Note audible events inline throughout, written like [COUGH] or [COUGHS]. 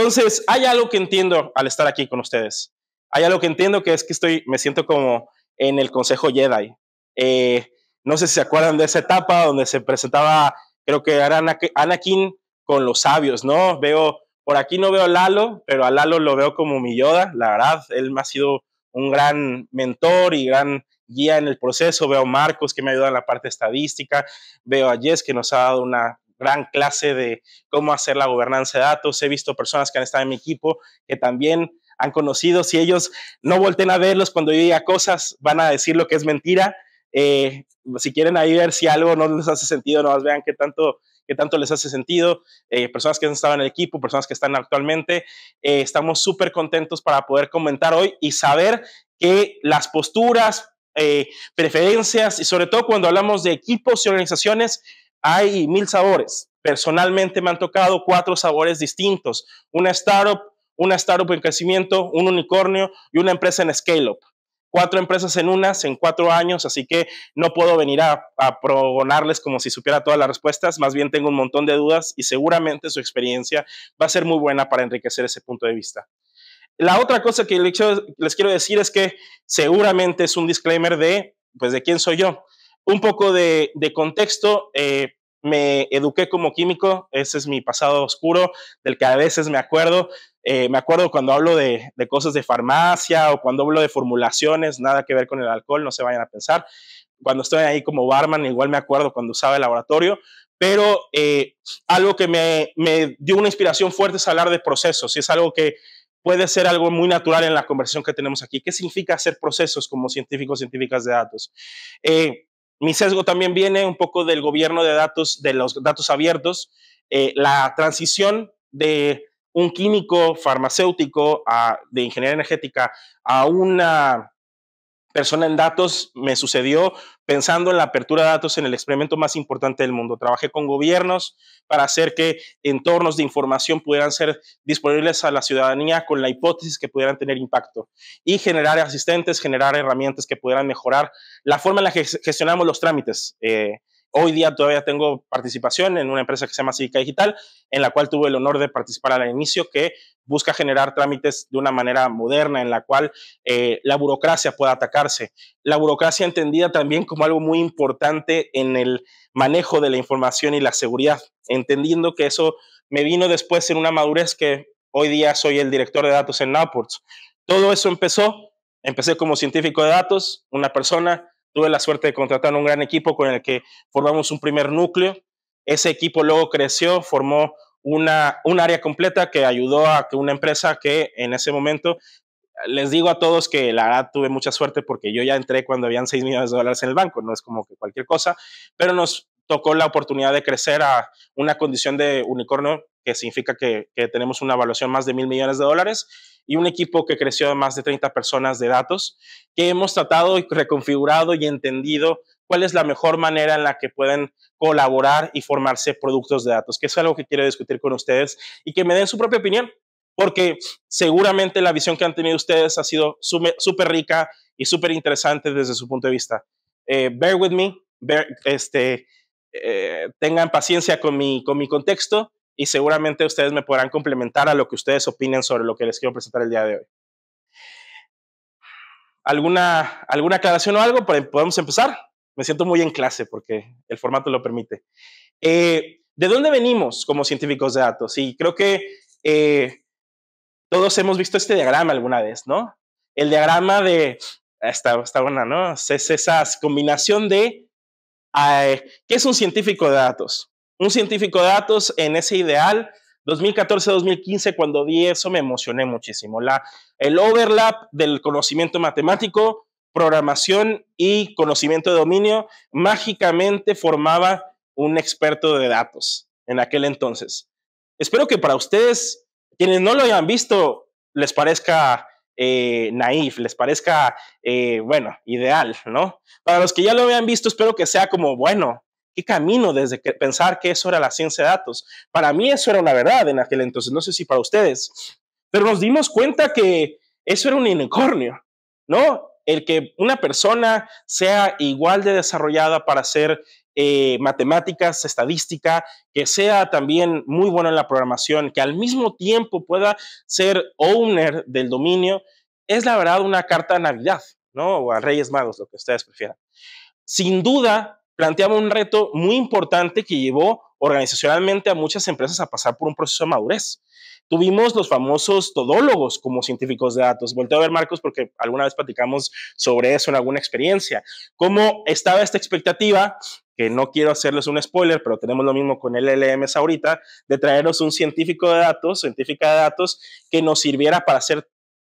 Entonces, hay algo que entiendo al estar aquí con ustedes. Hay algo que entiendo que es que estoy, me siento como en el Consejo Jedi. Eh, no sé si se acuerdan de esa etapa donde se presentaba, creo que era Anakin con los sabios, ¿no? Veo, por aquí no veo a Lalo, pero a Lalo lo veo como mi Yoda, la verdad. Él me ha sido un gran mentor y gran guía en el proceso. Veo a Marcos que me ayuda en la parte estadística. Veo a Jess que nos ha dado una gran clase de cómo hacer la gobernanza de datos. He visto personas que han estado en mi equipo que también han conocido. Si ellos no volten a verlos cuando yo diga cosas, van a decir lo que es mentira. Eh, si quieren ahí ver si algo no les hace sentido, no más vean qué tanto, qué tanto les hace sentido. Eh, personas que han estado en el equipo, personas que están actualmente. Eh, estamos súper contentos para poder comentar hoy y saber que las posturas, preferencias y sobre todo cuando hablamos de equipos y organizaciones, hay mil sabores. Personalmente me han tocado cuatro sabores distintos. Una startup, una startup en crecimiento, un unicornio y una empresa en scale-up. Cuatro empresas en unas en cuatro años, así que no puedo venir a, a progonarles como si supiera todas las respuestas, más bien tengo un montón de dudas y seguramente su experiencia va a ser muy buena para enriquecer ese punto de vista. La otra cosa que les quiero decir es que seguramente es un disclaimer de, pues, de quién soy yo un poco de, contexto. Eh, me eduqué como químico, ese es mi pasado oscuro, del que a veces me acuerdo. Eh, me acuerdo cuando hablo de, cosas de farmacia o cuando hablo de formulaciones, nada que ver con el alcohol, no se vayan a pensar. Cuando estoy ahí como barman, igual me acuerdo cuando usaba el laboratorio, pero eh, algo que me, dio una inspiración fuerte es hablar de procesos y es algo que puede ser algo muy natural en la conversación que tenemos aquí. ¿Qué significa hacer procesos como científicos, científicas de datos? Mi sesgo también viene un poco del gobierno de datos, de los datos abiertos, eh, la transición de un químico farmacéutico a, de ingeniería energética a una persona en datos me sucedió pensando en la apertura de datos en el experimento más importante del mundo. Trabajé con gobiernos para hacer que entornos de información pudieran ser disponibles a la ciudadanía con la hipótesis que pudieran tener impacto y generar asistentes, generar herramientas que pudieran mejorar la forma en la que gestionamos los trámites eh, Hoy día todavía tengo participación en una empresa que se llama Cívica Digital, en la cual tuve el honor de participar al inicio, que busca generar trámites de una manera moderna en la cual eh, la burocracia pueda atacarse. La burocracia entendida también como algo muy importante en el manejo de la información y la seguridad, entendiendo que eso me vino después en una madurez que hoy día soy el director de datos en Nowports. Todo eso empezó, empecé como científico de datos, una persona tuve la suerte de contratar un gran equipo con el que formamos un primer núcleo. Ese equipo luego creció, formó una, un área completa que ayudó a que una empresa que en ese momento, les digo a todos que la verdad tuve mucha suerte porque yo ya entré cuando habían 6 millones de dólares en el banco, no es como que cualquier cosa, pero nos tocó la oportunidad de crecer a una condición de unicornio que significa que, tenemos una evaluación más de mil millones de dólares, y un equipo que creció de más de 30 personas de datos, que hemos tratado y reconfigurado y entendido cuál es la mejor manera en la que pueden colaborar y formarse productos de datos, que es algo que quiero discutir con ustedes y que me den su propia opinión, porque seguramente la visión que han tenido ustedes ha sido súper rica y súper interesante desde su punto de vista. Eh, bear with me, este, eh, tengan paciencia con mi, con mi contexto, y seguramente ustedes me podrán complementar a lo que ustedes opinen sobre lo que les quiero presentar el día de hoy. ¿Alguna, alguna aclaración o algo? ¿Podemos empezar? Me siento muy en clase porque el formato lo permite. Eh, ¿De dónde venimos como científicos de datos? Y creo que eh, todos hemos visto este diagrama alguna vez, ¿no? El diagrama de, está, está buena, ¿no? Es esa combinación de, eh, ¿qué es un científico de datos? un científico de datos en ese ideal. 2014-2015, cuando vi eso, me emocioné muchísimo. La, el overlap del conocimiento matemático, programación y conocimiento de dominio mágicamente formaba un experto de datos en aquel entonces. Espero que para ustedes, quienes no lo hayan visto, les parezca eh, naif, les parezca, eh, bueno, ideal, ¿no? Para los que ya lo hayan visto, espero que sea como, bueno, ¿Qué camino desde que pensar que eso era la ciencia de datos? Para mí eso era una verdad en aquel entonces, no sé si para ustedes, pero nos dimos cuenta que eso era un unicornio, ¿no? El que una persona sea igual de desarrollada para hacer eh, matemáticas, estadística, que sea también muy buena en la programación, que al mismo tiempo pueda ser owner del dominio, es la verdad una carta a Navidad, ¿no? O a Reyes Magos, lo que ustedes prefieran. Sin duda, planteaba un reto muy importante que llevó organizacionalmente a muchas empresas a pasar por un proceso de madurez. Tuvimos los famosos todólogos como científicos de datos. Volteo a ver, Marcos, porque alguna vez platicamos sobre eso en alguna experiencia. ¿Cómo estaba esta expectativa? Que no quiero hacerles un spoiler, pero tenemos lo mismo con el LMS ahorita, de traernos un científico de datos, científica de datos, que nos sirviera para hacer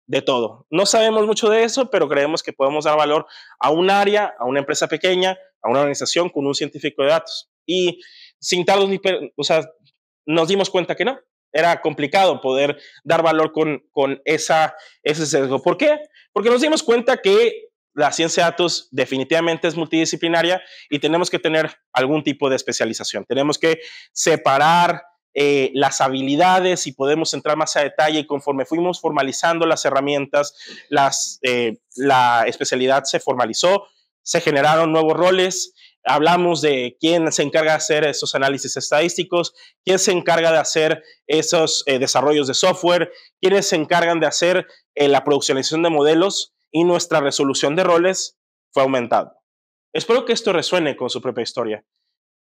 de todo. No sabemos mucho de eso, pero creemos que podemos dar valor a un área, a una empresa pequeña, a una organización con un científico de datos. Y sin tardos ni, o sea, nos dimos cuenta que no. Era complicado poder dar valor con, esa, ese sesgo. ¿Por qué? Porque nos dimos cuenta que la ciencia de datos definitivamente es multidisciplinaria y tenemos que tener algún tipo de especialización. Tenemos que separar eh, las habilidades y podemos entrar más a detalle. Y conforme fuimos formalizando las herramientas, las, eh, la especialidad se formalizó, se generaron nuevos roles. Hablamos de quién se encarga de hacer esos análisis estadísticos, quién se encarga de hacer esos eh, desarrollos de software, quiénes se encargan de hacer la produccionalización de modelos y nuestra resolución de roles fue aumentada. Espero que esto resuene con su propia historia.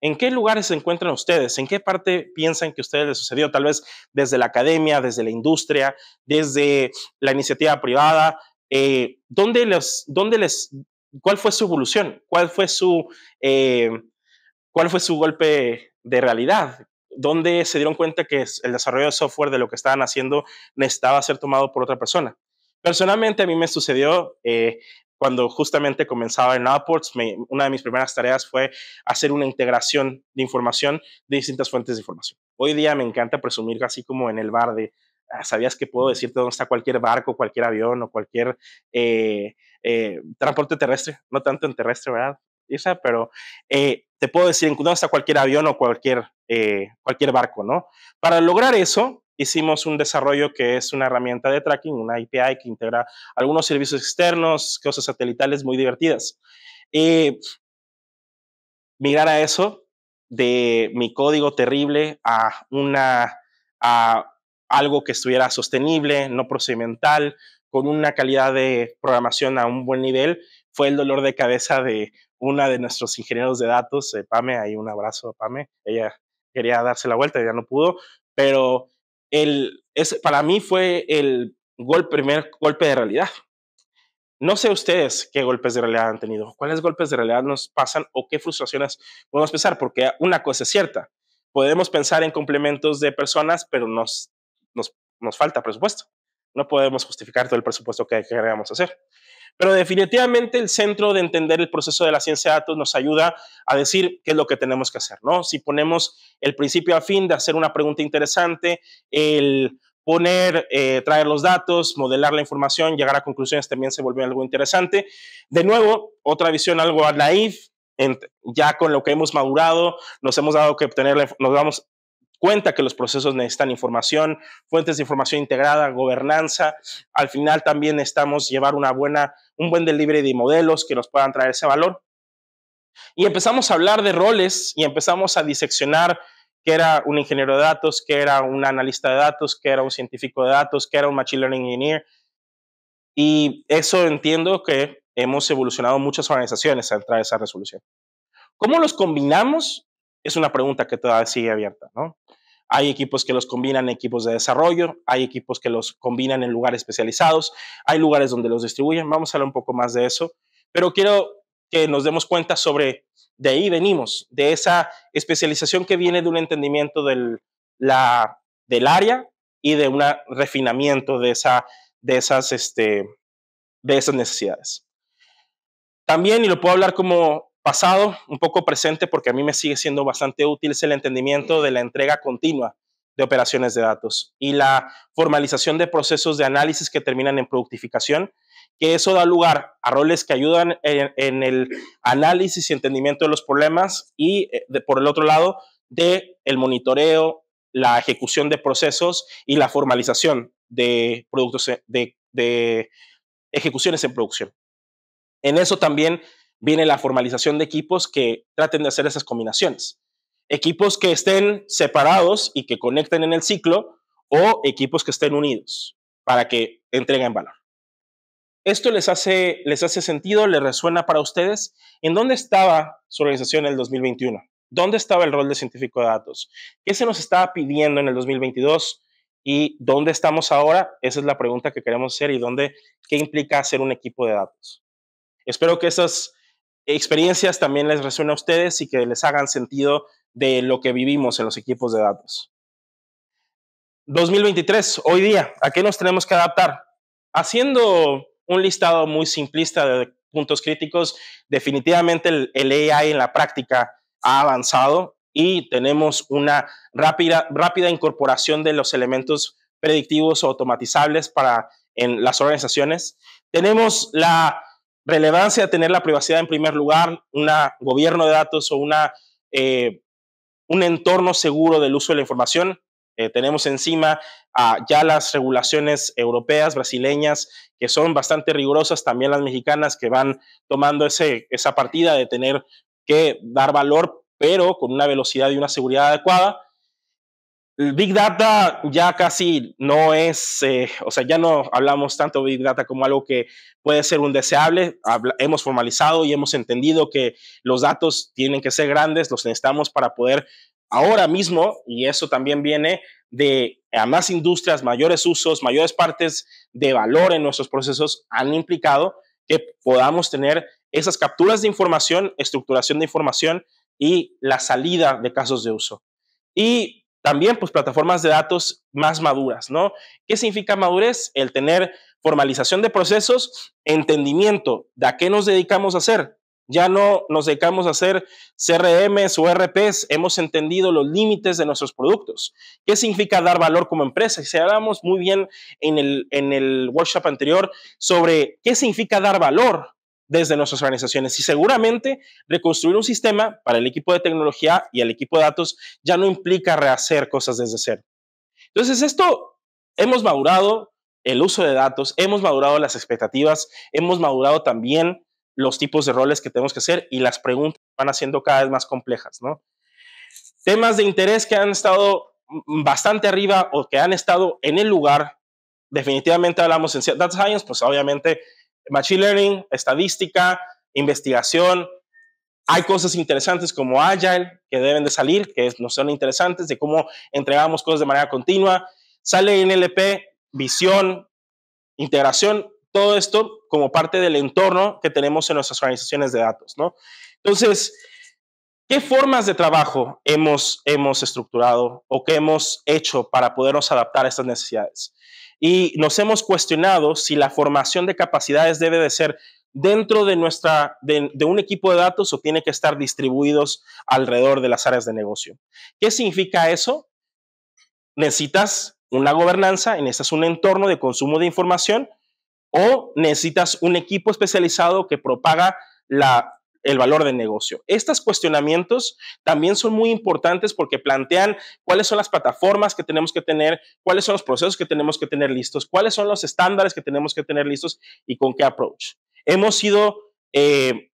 ¿En qué lugares se encuentran ustedes? ¿En qué parte piensan que a ustedes les sucedió? Tal vez desde la academia, desde la industria, desde la iniciativa privada. Eh, ¿dónde, les, ¿Dónde les, cuál fue su evolución? ¿Cuál fue su, eh, cuál fue su golpe de realidad? ¿Dónde se dieron cuenta que el desarrollo de software de lo que estaban haciendo necesitaba ser tomado por otra persona? Personalmente a mí me sucedió eh, cuando justamente comenzaba en Upwards, una de mis primeras tareas fue hacer una integración de información de distintas fuentes de información. Hoy día me encanta presumir así como en el bar de, ah, ¿sabías que puedo decirte dónde está cualquier barco, cualquier avión o cualquier eh, eh, transporte terrestre? No tanto en terrestre, ¿verdad? Esa, pero eh, te puedo decir dónde está cualquier avión o cualquier, cualquier barco, ¿no? Para lograr eso, hicimos un desarrollo que es una herramienta de tracking, una API que integra algunos servicios externos, cosas satelitales muy divertidas. Mirar a eso de mi código terrible a una a algo que estuviera sostenible, no procedimental, con una calidad de programación a un buen nivel, fue el dolor de cabeza de una de nuestros ingenieros de datos, eh, Pame, ahí un abrazo a Pame, ella quería darse la vuelta, ya no pudo, pero el, es, para mí fue el golpe, primer golpe de realidad. No sé ustedes qué golpes de realidad han tenido, cuáles golpes de realidad nos pasan o qué frustraciones podemos pensar, porque una cosa es cierta, podemos pensar en complementos de personas, pero nos, nos, nos falta presupuesto. No podemos justificar todo el presupuesto que queremos hacer. Pero definitivamente el centro de entender el proceso de la ciencia de datos nos ayuda a decir qué es lo que tenemos que hacer, ¿no? Si ponemos el principio a fin de hacer una pregunta interesante, el poner, eh, traer los datos, modelar la información, llegar a conclusiones también se volvió algo interesante. De nuevo, otra visión algo naif, ya con lo que hemos madurado, nos hemos dado que obtener, nos vamos, cuenta que los procesos necesitan información, fuentes de información integrada, gobernanza. Al final también necesitamos llevar una buena, un buen delivery de modelos que nos puedan traer ese valor. Y empezamos a hablar de roles y empezamos a diseccionar qué era un ingeniero de datos, qué era un analista de datos, qué era un científico de datos, qué era un machine learning engineer. Y eso entiendo que hemos evolucionado muchas organizaciones a entrar de esa resolución. ¿Cómo los combinamos? es una pregunta que todavía sigue abierta, ¿no? Hay equipos que los combinan en equipos de desarrollo, hay equipos que los combinan en lugares especializados, hay lugares donde los distribuyen. Vamos a hablar un poco más de eso, pero quiero que nos demos cuenta sobre de ahí venimos, de esa especialización que viene de un entendimiento del, la, del área y de un refinamiento de, esa, de, esas, este, de esas necesidades. También, y lo puedo hablar como pasado, un poco presente, porque a mí me sigue siendo bastante útil, es el entendimiento de la entrega continua de operaciones de datos y la formalización de procesos de análisis que terminan en productificación, que eso da lugar a roles que ayudan en, el análisis y entendimiento de los problemas y, eh, por el otro lado, de el monitoreo, la ejecución de procesos y la formalización de productos eh, de ejecuciones en producción. En eso también viene la formalización de equipos que traten de hacer esas combinaciones. Equipos que estén separados y que conecten en el ciclo o equipos que estén unidos para que entreguen valor. ¿Esto les hace, les hace sentido? ¿Les resuena para ustedes? ¿En dónde estaba su organización en el 2021? ¿Dónde estaba el rol de científico de datos? ¿Qué se nos estaba pidiendo en el 2022? ¿Y dónde estamos ahora? Esa es la pregunta que queremos hacer y dónde, qué implica hacer un equipo de datos. Espero que esas experiencias también les resuena a ustedes y que les hagan sentido de lo que vivimos en los equipos de datos. 2023, hoy día, ¿a qué nos tenemos que adaptar? Haciendo un listado muy simplista de puntos críticos, definitivamente el, AI en la práctica ha avanzado y tenemos una rápida, rápida incorporación de los elementos predictivos o automatizables para en las organizaciones. Tenemos la relevancia de tener la privacidad en primer lugar, un gobierno de datos o una, eh, un entorno seguro del uso de la información. Eh, tenemos encima ya las regulaciones europeas, brasileñas, que son bastante rigurosas, también las mexicanas, que van tomando ese, esa partida de tener que dar valor, pero con una velocidad y una seguridad adecuada. El Big Data ya casi no es, eh, o sea, ya no hablamos tanto de Big Data como algo que puede ser un deseable. hemos formalizado y hemos entendido que los datos tienen que ser grandes, los necesitamos para poder ahora mismo, y eso también viene de a más industrias, mayores usos, mayores partes de valor en nuestros procesos han implicado que podamos tener esas capturas de información, estructuración de información y la salida de casos de uso. Y también, pues, plataformas de datos más maduras, ¿no? ¿Qué significa madurez? El tener formalización de procesos, entendimiento de a qué nos dedicamos a hacer. Ya no nos dedicamos a hacer CRMs o RPs, hemos entendido los límites de nuestros productos. ¿Qué significa dar valor como empresa? Y se hablamos muy bien en el, en el workshop anterior sobre qué significa dar valor, desde nuestras organizaciones y seguramente reconstruir un sistema para el equipo de tecnología y el equipo de datos ya no implica rehacer cosas desde cero. Entonces, esto hemos madurado el uso de datos, hemos madurado las expectativas, hemos madurado también los tipos de roles que tenemos que hacer y las preguntas van haciendo cada vez más complejas, ¿no? Temas de interés que han estado bastante arriba o que han estado en el lugar, definitivamente hablamos en Data Science, pues obviamente Machine Learning, estadística, investigación. Hay cosas interesantes como Agile que deben de salir, que nos son interesantes, de cómo entregamos cosas de manera continua. Sale NLP, visión, integración, todo esto como parte del entorno que tenemos en nuestras organizaciones de datos, ¿no? Entonces, ¿qué formas de trabajo hemos, hemos estructurado o qué hemos hecho para podernos adaptar a estas necesidades? y nos hemos cuestionado si la formación de capacidades debe de ser dentro de, nuestra, de, un equipo de datos o tiene que estar distribuidos alrededor de las áreas de negocio. ¿Qué significa eso? Necesitas una gobernanza, necesitas un entorno de consumo de información o necesitas un equipo especializado que propaga la el valor de negocio. Estos cuestionamientos también son muy importantes porque plantean cuáles son las plataformas que tenemos que tener, cuáles son los procesos que tenemos que tener listos, cuáles son los estándares que tenemos que tener listos y con qué approach. Hemos ido eh,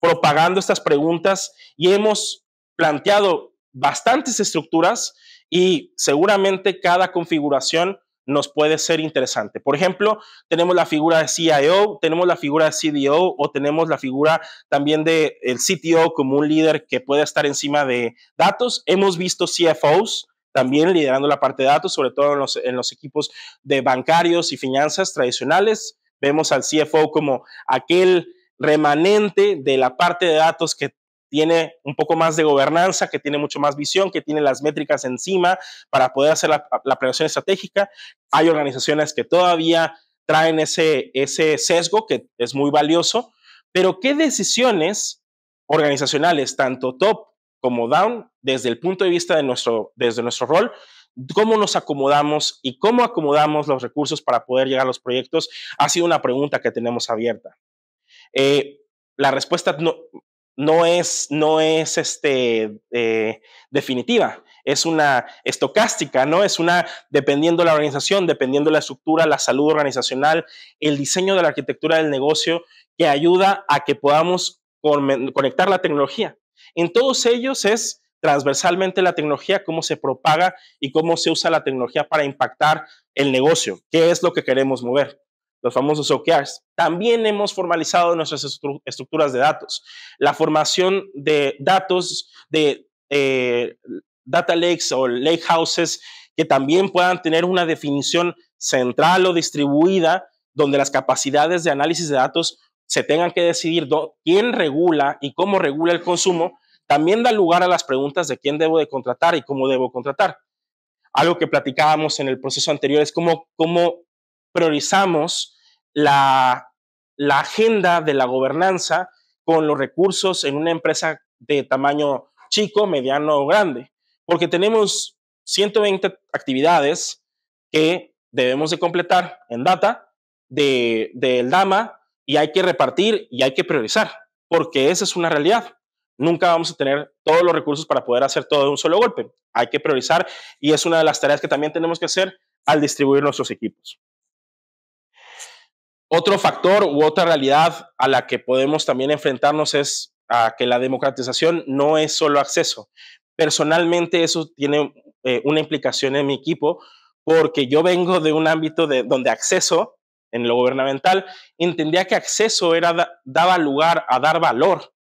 propagando estas preguntas y hemos planteado bastantes estructuras y seguramente cada configuración nos puede ser interesante. Por ejemplo, tenemos la figura de CIO, tenemos la figura de CDO o tenemos la figura también de el CTO como un líder que puede estar encima de datos. Hemos visto CFOs también liderando la parte de datos, sobre todo los, en los equipos de bancarios y finanzas tradicionales. Vemos al CFO como aquel remanente de la parte de datos que tiene un poco más de gobernanza, que tiene mucho más visión, que tiene las métricas encima para poder hacer la, planificación estratégica. Hay organizaciones que todavía traen ese, ese sesgo que es muy valioso, pero ¿qué decisiones organizacionales, tanto top como down, desde el punto de vista de nuestro, desde nuestro rol, cómo nos acomodamos y cómo acomodamos los recursos para poder llegar a los proyectos, ha sido una pregunta que tenemos abierta. Eh, la respuesta no, no es, no es este, eh, definitiva, es una estocástica, ¿no? Es una, dependiendo la organización, dependiendo de la estructura, la salud organizacional, el diseño de la arquitectura del negocio, que ayuda a que podamos conectar la tecnología. En todos ellos es transversalmente la tecnología, cómo se propaga y cómo se usa la tecnología para impactar el negocio, qué es lo que queremos mover los famosos OKRs. También hemos formalizado nuestras estructuras de datos. La formación de datos de eh, data lakes o lake houses que también puedan tener una definición central o distribuida donde las capacidades de análisis de datos se tengan que decidir quién regula y cómo regula el consumo, también da lugar a las preguntas de quién debo de contratar y cómo debo contratar. Algo que platicábamos en el proceso anterior es cómo, cómo priorizamos la, agenda de la gobernanza con los recursos en una empresa de tamaño chico, mediano o grande, porque tenemos 120 actividades que debemos de completar en data del de, DAMA y hay que repartir y hay que priorizar, porque esa es una realidad. Nunca vamos a tener todos los recursos para poder hacer todo de un solo golpe. Hay que priorizar y es una de las tareas que también tenemos que hacer al distribuir nuestros equipos. Otro factor u otra realidad a la que podemos también enfrentarnos es a que la democratización no es solo acceso. Personalmente eso tiene eh, una implicación en mi equipo porque yo vengo de un ámbito de, donde acceso en lo gubernamental entendía que acceso era daba lugar a dar valor.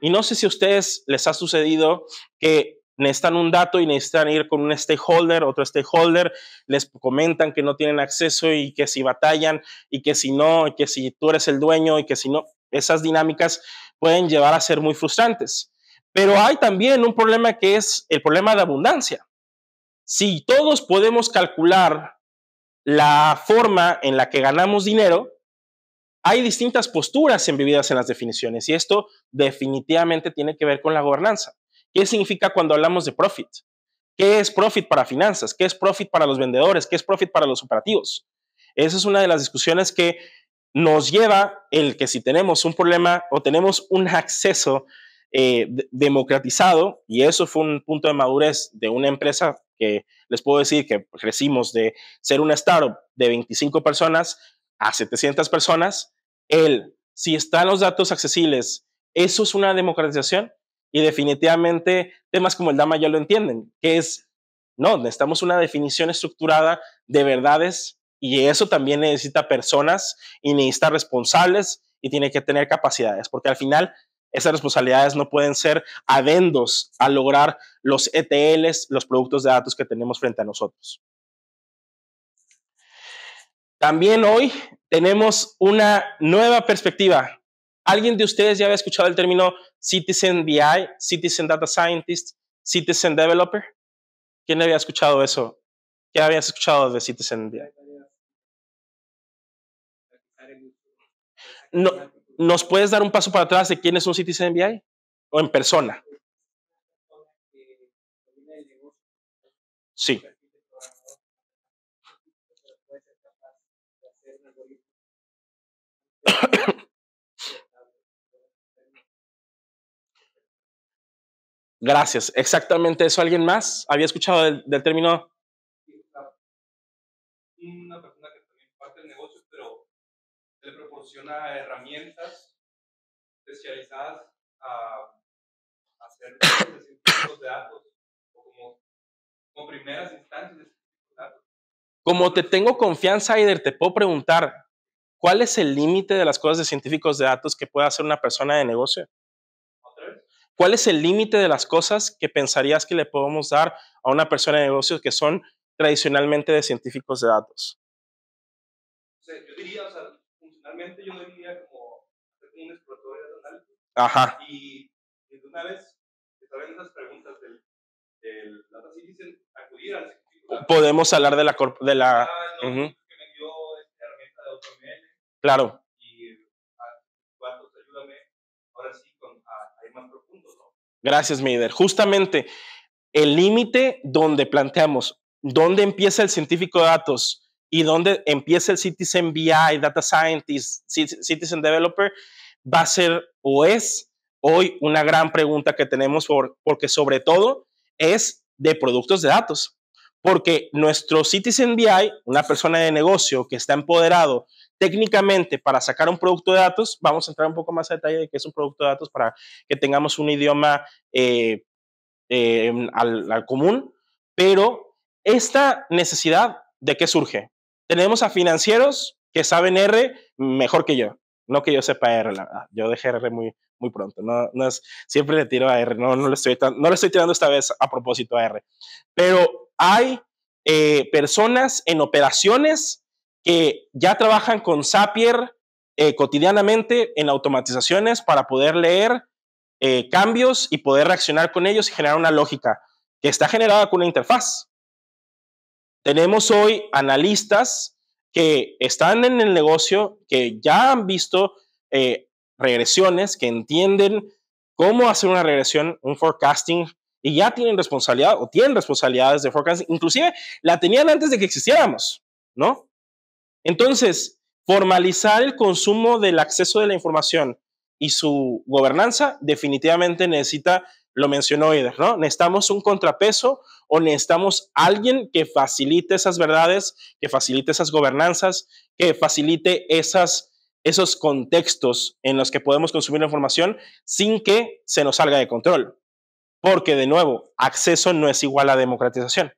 Y no sé si a ustedes les ha sucedido que necesitan un dato y necesitan ir con un stakeholder, otro stakeholder, les comentan que no tienen acceso y que si batallan y que si no, y que si tú eres el dueño y que si no, esas dinámicas pueden llevar a ser muy frustrantes. Pero hay también un problema que es el problema de abundancia. Si todos podemos calcular la forma en la que ganamos dinero, hay distintas posturas embebidas en las definiciones y esto definitivamente tiene que ver con la gobernanza. ¿Qué significa cuando hablamos de profit? ¿Qué es profit para finanzas? ¿Qué es profit para los vendedores? ¿Qué es profit para los operativos? Esa es una de las discusiones que nos lleva el que si tenemos un problema o tenemos un acceso eh, democratizado, y eso fue un punto de madurez de una empresa que les puedo decir que crecimos de ser una startup de 25 personas a 700 personas, el si están los datos accesibles, ¿eso es una democratización? Y definitivamente temas como el Dama ya lo entienden, que es, no, necesitamos una definición estructurada de verdades y eso también necesita personas y necesita responsables y tiene que tener capacidades, porque al final esas responsabilidades no pueden ser adendos a lograr los ETLs, los productos de datos que tenemos frente a nosotros. También hoy tenemos una nueva perspectiva ¿Alguien de ustedes ya había escuchado el término Citizen BI, Citizen Data Scientist, Citizen Developer? ¿Quién había escuchado eso? ¿Qué habías escuchado de Citizen BI? No, ¿Nos puedes dar un paso para atrás de quién es un Citizen BI? ¿O en persona? Sí. Gracias. Exactamente eso. ¿Alguien más había escuchado del, del término? Una persona que también parte del negocio, pero le proporciona herramientas especializadas a hacer de datos o como, como primeras instancias de este datos. Como te tengo confianza, Aider, te puedo preguntar, ¿cuál es el límite de las cosas de científicos de datos que puede hacer una persona de negocio? ¿Cuál es el límite de las cosas que pensarías que le podemos dar a una persona de negocios que son tradicionalmente de científicos de datos? O sea, yo diría, o sea, funcionalmente yo diría como un exploratorio de datos. Ajá. Y, de una vez que saben esas preguntas del, del data scientist, acudir al científico. Podemos hablar de la... De la ah, Claro. Gracias, Meider. Justamente el límite donde planteamos dónde empieza el científico de datos y dónde empieza el Citizen BI, Data Scientist, Citizen Developer, va a ser o es hoy una gran pregunta que tenemos por, porque sobre todo es de productos de datos. Porque nuestro Citizen BI, una persona de negocio que está empoderado técnicamente para sacar un producto de datos, vamos a entrar un poco más a detalle de qué es un producto de datos para que tengamos un idioma eh, em, al, común, pero esta necesidad, ¿de qué surge? Tenemos a financieros que saben R mejor que yo. No que yo sepa R, Yo dejé R muy, muy pronto. No, no siempre le tiro a R. No, no, le estoy, no le estoy tirando esta vez a propósito a R. Pero hay eh, personas en operaciones que ya trabajan con Zapier eh, cotidianamente en automatizaciones para poder leer eh, cambios y poder reaccionar con ellos y generar una lógica que está generada con una interfaz. Tenemos hoy analistas que están en el negocio, que ya han visto regresiones, que entienden cómo hacer una regresión, un forecasting y ya tienen responsabilidad o tienen responsabilidades de forecasting, inclusive la tenían antes de que existiéramos, ¿no? Entonces, formalizar el consumo del acceso de la información y su gobernanza definitivamente necesita, lo mencionó Ider, ¿no? Necesitamos un contrapeso o necesitamos alguien que facilite esas verdades, que facilite esas gobernanzas, que facilite esas, esos contextos en los que podemos consumir la información sin que se nos salga de control porque de nuevo, acceso no es igual a democratización.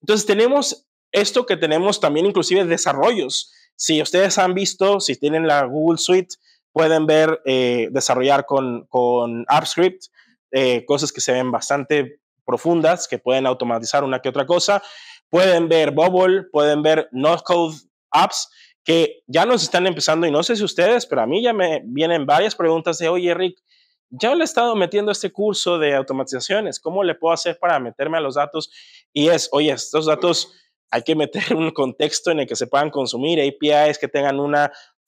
Entonces tenemos esto que tenemos también inclusive desarrollos. Si ustedes han visto, si tienen la Google Suite, pueden ver eh, desarrollar con, con AppScript eh, cosas que se ven bastante profundas, que pueden automatizar una que otra cosa. Pueden ver Bubble, pueden ver no-code apps que ya nos están empezando y no sé si ustedes, pero a mí ya me vienen varias preguntas de, oye Rick, yo le he estado metiendo este curso de automatizaciones, ¿cómo le puedo hacer para meterme a los datos? Y es, oye, estos datos hay que meter [LAUGHS] un contexto en el que se puedan consumir, APIs que tengan un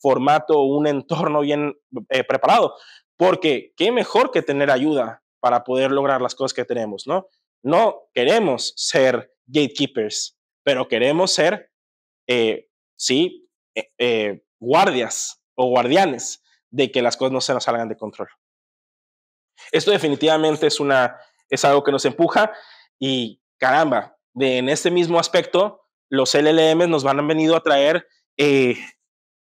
formato, o un entorno bien eh, preparado, porque qué mejor que tener ayuda para poder lograr las cosas que tenemos, ¿no? No queremos ser gatekeepers, pero queremos ser, eh, sí, eh, guardias o guardianes de que las cosas no se nos salgan de control. Esto definitivamente es, una, es algo que nos empuja y caramba, en este mismo aspecto, los LLMs nos van, han venido a traer eh,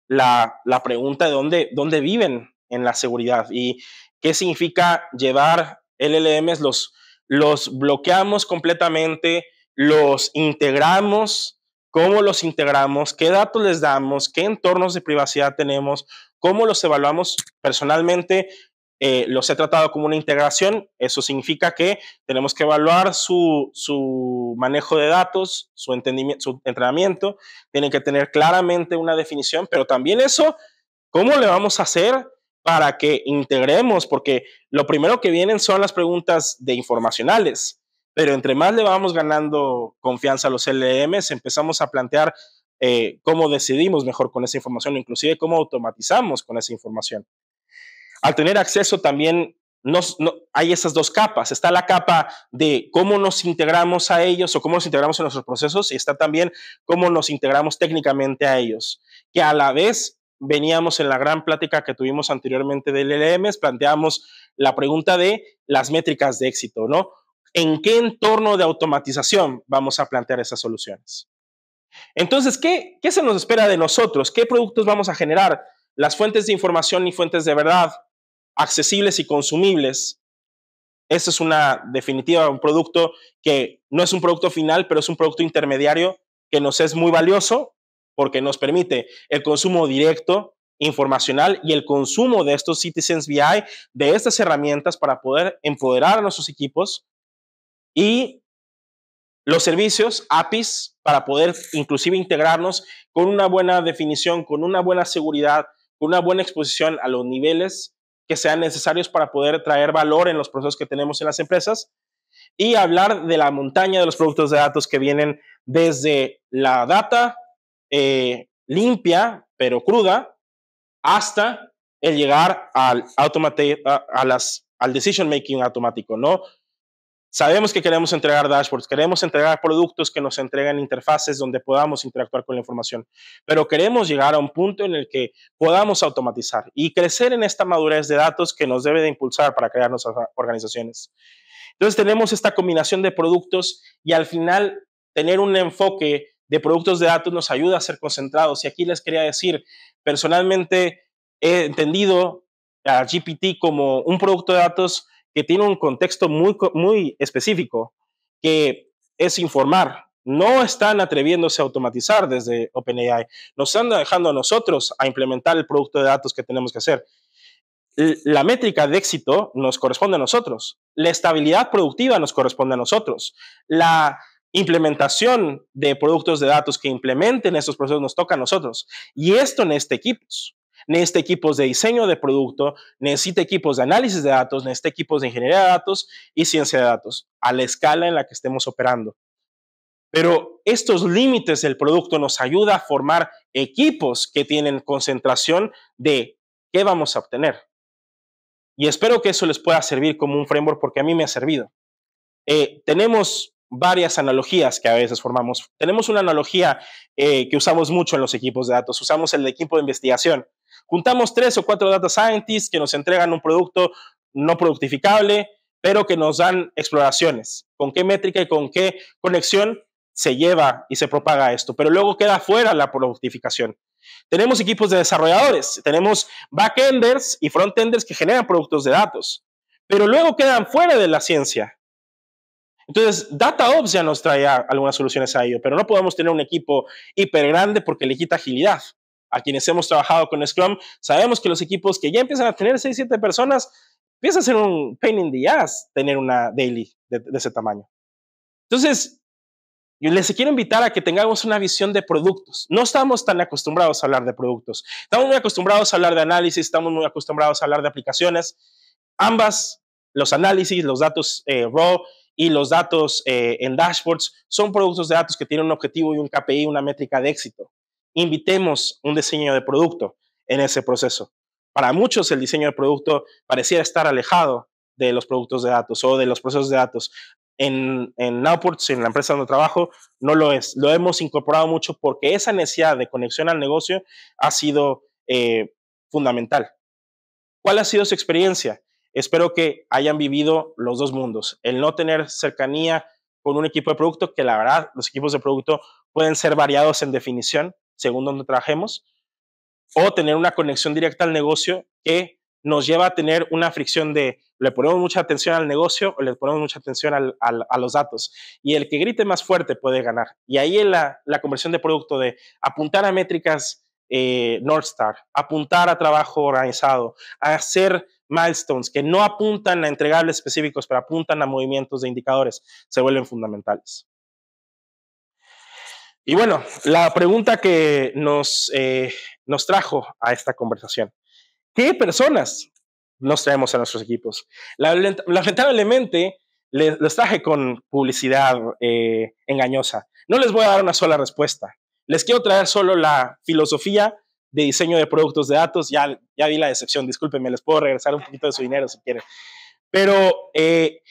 la, la, pregunta de dónde, dónde viven en la seguridad y qué significa llevar LLMs, los, los bloqueamos completamente, los integramos, cómo los integramos, qué datos les damos, qué entornos de privacidad tenemos, cómo los evaluamos. Personalmente, eh, los he tratado como una integración. Eso significa que tenemos que evaluar su, manejo de datos, su, entendimiento, su entrenamiento. Tienen que tener claramente una definición, pero también eso, ¿cómo le vamos a hacer para que integremos? Porque lo primero que vienen son las preguntas de informacionales. Pero entre más le vamos ganando confianza a los LMs, empezamos a plantear eh, cómo decidimos mejor con esa información, inclusive cómo automatizamos con esa información al tener acceso también hay esas dos capas. Está la capa de cómo nos integramos a ellos o cómo nos integramos en nuestros procesos y está también cómo nos integramos técnicamente a ellos, que a la vez veníamos en la gran plática que tuvimos anteriormente del LMS, planteamos la pregunta de las métricas de éxito, ¿no? ¿En qué entorno de automatización vamos a plantear esas soluciones? Entonces, ¿qué, ¿qué se nos espera de nosotros? ¿Qué productos vamos a generar? Las fuentes de información y fuentes de verdad, accesibles y consumibles. Ese es una definitiva, un producto que no es un producto final, pero es un producto intermediario que nos es muy valioso porque nos permite el consumo directo, informacional y el consumo de estos Citizens BI, de estas herramientas para poder empoderar a nuestros equipos y los servicios APIs para poder inclusive integrarnos con una buena definición, con una buena seguridad, con una buena exposición a los niveles que sean necesarios para poder traer valor en los procesos que tenemos en las empresas y hablar de la montaña de los productos de datos que vienen desde la data eh, limpia pero cruda hasta el llegar al, automate, las, al decision making automático, ¿no? Sabemos que queremos entregar dashboards, queremos entregar productos que nos entreguen interfaces donde podamos interactuar con la información, pero queremos llegar a un punto en el que podamos automatizar y crecer en esta madurez de datos que nos debe de impulsar para crear nuestras organizaciones. Entonces tenemos esta combinación de productos y al final tener un enfoque de productos de datos nos ayuda a ser concentrados. Y aquí les quería decir, personalmente he entendido a GPT como un producto de datos que tiene un contexto muy, muy específico, que es informar. No están atreviéndose a automatizar desde OpenAI. Nos están dejando a nosotros a implementar el producto de datos que tenemos que hacer. La métrica de éxito nos corresponde a nosotros. La estabilidad productiva nos corresponde a nosotros. La implementación de productos de datos que implementen estos procesos nos toca a nosotros. Y esto en este equipo necesita equipos de diseño de producto, necesita equipos de análisis de datos, necesita equipos de ingeniería de datos y ciencia de datos, a la escala en la que estemos operando. Pero estos límites del producto nos ayuda a formar equipos que tienen concentración de qué vamos a obtener. Y espero que eso les pueda servir como un framework porque a mí me ha servido. Eh, tenemos varias analogías que a veces formamos. Tenemos una analogía eh, que usamos mucho en los equipos de datos. Usamos el equipo de investigación. Juntamos tres o cuatro data scientists que nos entregan un producto no productificable, pero que nos dan exploraciones. ¿Con qué métrica y con qué conexión se lleva y se propaga esto? Pero luego queda fuera la productificación. Tenemos equipos de desarrolladores, tenemos backenders y frontenders que generan productos de datos, pero luego quedan fuera de la ciencia. Entonces, DataOps ya nos trae algunas soluciones a ello, pero no podemos tener un equipo hiper grande porque le quita agilidad a quienes hemos trabajado con Scrum, sabemos que los equipos que ya empiezan a tener 6, 7 personas, empieza a ser un pain in the ass tener una daily de, ese tamaño. Entonces, les quiero invitar a que tengamos una visión de productos. No estamos tan acostumbrados a hablar de productos. Estamos muy acostumbrados a hablar de análisis, estamos muy acostumbrados a hablar de aplicaciones. Ambas, los análisis, los datos eh, raw y los datos eh, en dashboards, son productos de datos que tienen un objetivo y un KPI, una métrica de éxito invitemos un diseño de producto en ese proceso. Para muchos el diseño de producto parecía estar alejado de los productos de datos o de los procesos de datos. En, en en la empresa donde trabajo, no lo es. Lo hemos incorporado mucho porque esa necesidad de conexión al negocio ha sido eh, fundamental. ¿Cuál ha sido su experiencia? Espero que hayan vivido los dos mundos. El no tener cercanía con un equipo de producto, que la verdad los equipos de producto pueden ser variados en definición, según donde trabajemos, o tener una conexión directa al negocio que nos lleva a tener una fricción de le ponemos mucha atención al negocio o le ponemos mucha atención a los datos. Y el que grite más fuerte puede ganar. Y ahí la, la conversión de producto de apuntar a métricas eh, North apuntar a trabajo organizado, a hacer milestones que no apuntan a entregables específicos, pero apuntan a movimientos de indicadores, se vuelven fundamentales. Y bueno, la pregunta que nos, eh, nos trajo a esta conversación, ¿qué personas nos traemos a nuestros equipos? Lamentablemente, les, traje con publicidad eh, engañosa. No les voy a dar una sola respuesta. Les quiero traer solo la filosofía de diseño de productos de datos. Ya, ya vi la decepción, discúlpenme, les puedo regresar un poquito de su dinero si quieren. Pero eh,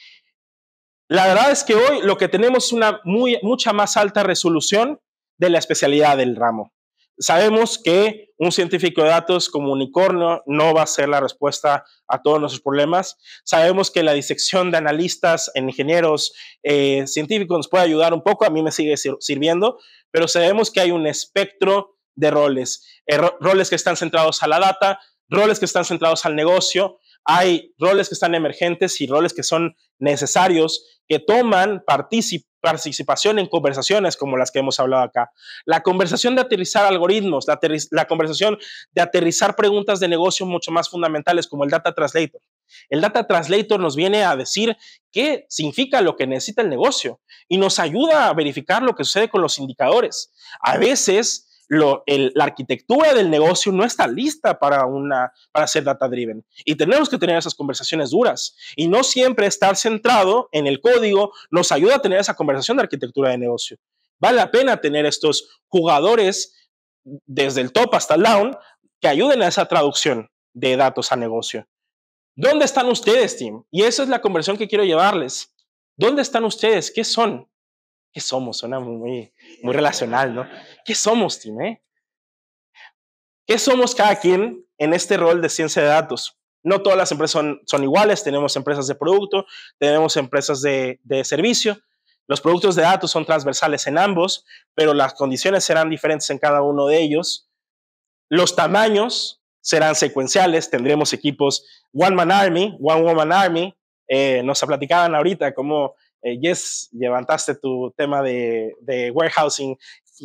la verdad es que hoy lo que tenemos es una muy, mucha más alta resolución de la especialidad del ramo. Sabemos que un científico de datos como unicornio no va a ser la respuesta a todos nuestros problemas. Sabemos que la disección de analistas en ingenieros eh, científicos nos puede ayudar un poco, a mí me sigue sirviendo, pero sabemos que hay un espectro de roles, eh, roles que están centrados a la data, roles que están centrados al negocio, hay roles que están emergentes y roles que son necesarios, que toman participación en conversaciones como las que hemos hablado acá. La conversación de aterrizar algoritmos, la conversación de aterrizar preguntas de negocio mucho más fundamentales como el Data Translator. El Data Translator nos viene a decir qué significa lo que necesita el negocio y nos ayuda a verificar lo que sucede con los indicadores. A veces la arquitectura del negocio no está lista para, una, para ser data driven. Y tenemos que tener esas conversaciones duras. Y no siempre estar centrado en el código nos ayuda a tener esa conversación de arquitectura de negocio. Vale la pena tener estos jugadores desde el top hasta el down que ayuden a esa traducción de datos a negocio. ¿Dónde están ustedes, Tim? Y esa es la conversión que quiero llevarles. ¿Dónde están ustedes? ¿Qué son? ¿Qué somos? Suena muy, muy relacional, ¿no? ¿Qué somos, Tim? ¿Qué somos cada quien en este rol de ciencia de datos? No todas las empresas son, iguales, tenemos empresas de producto, tenemos empresas de, servicio. Los productos de datos son transversales en ambos, pero las condiciones serán diferentes en cada uno de ellos. Los tamaños serán secuenciales, tendremos equipos One Man Army, One Woman Army. Eh, nos platicaban ahorita cómo eh, Yes, levantaste tu tema de, de warehousing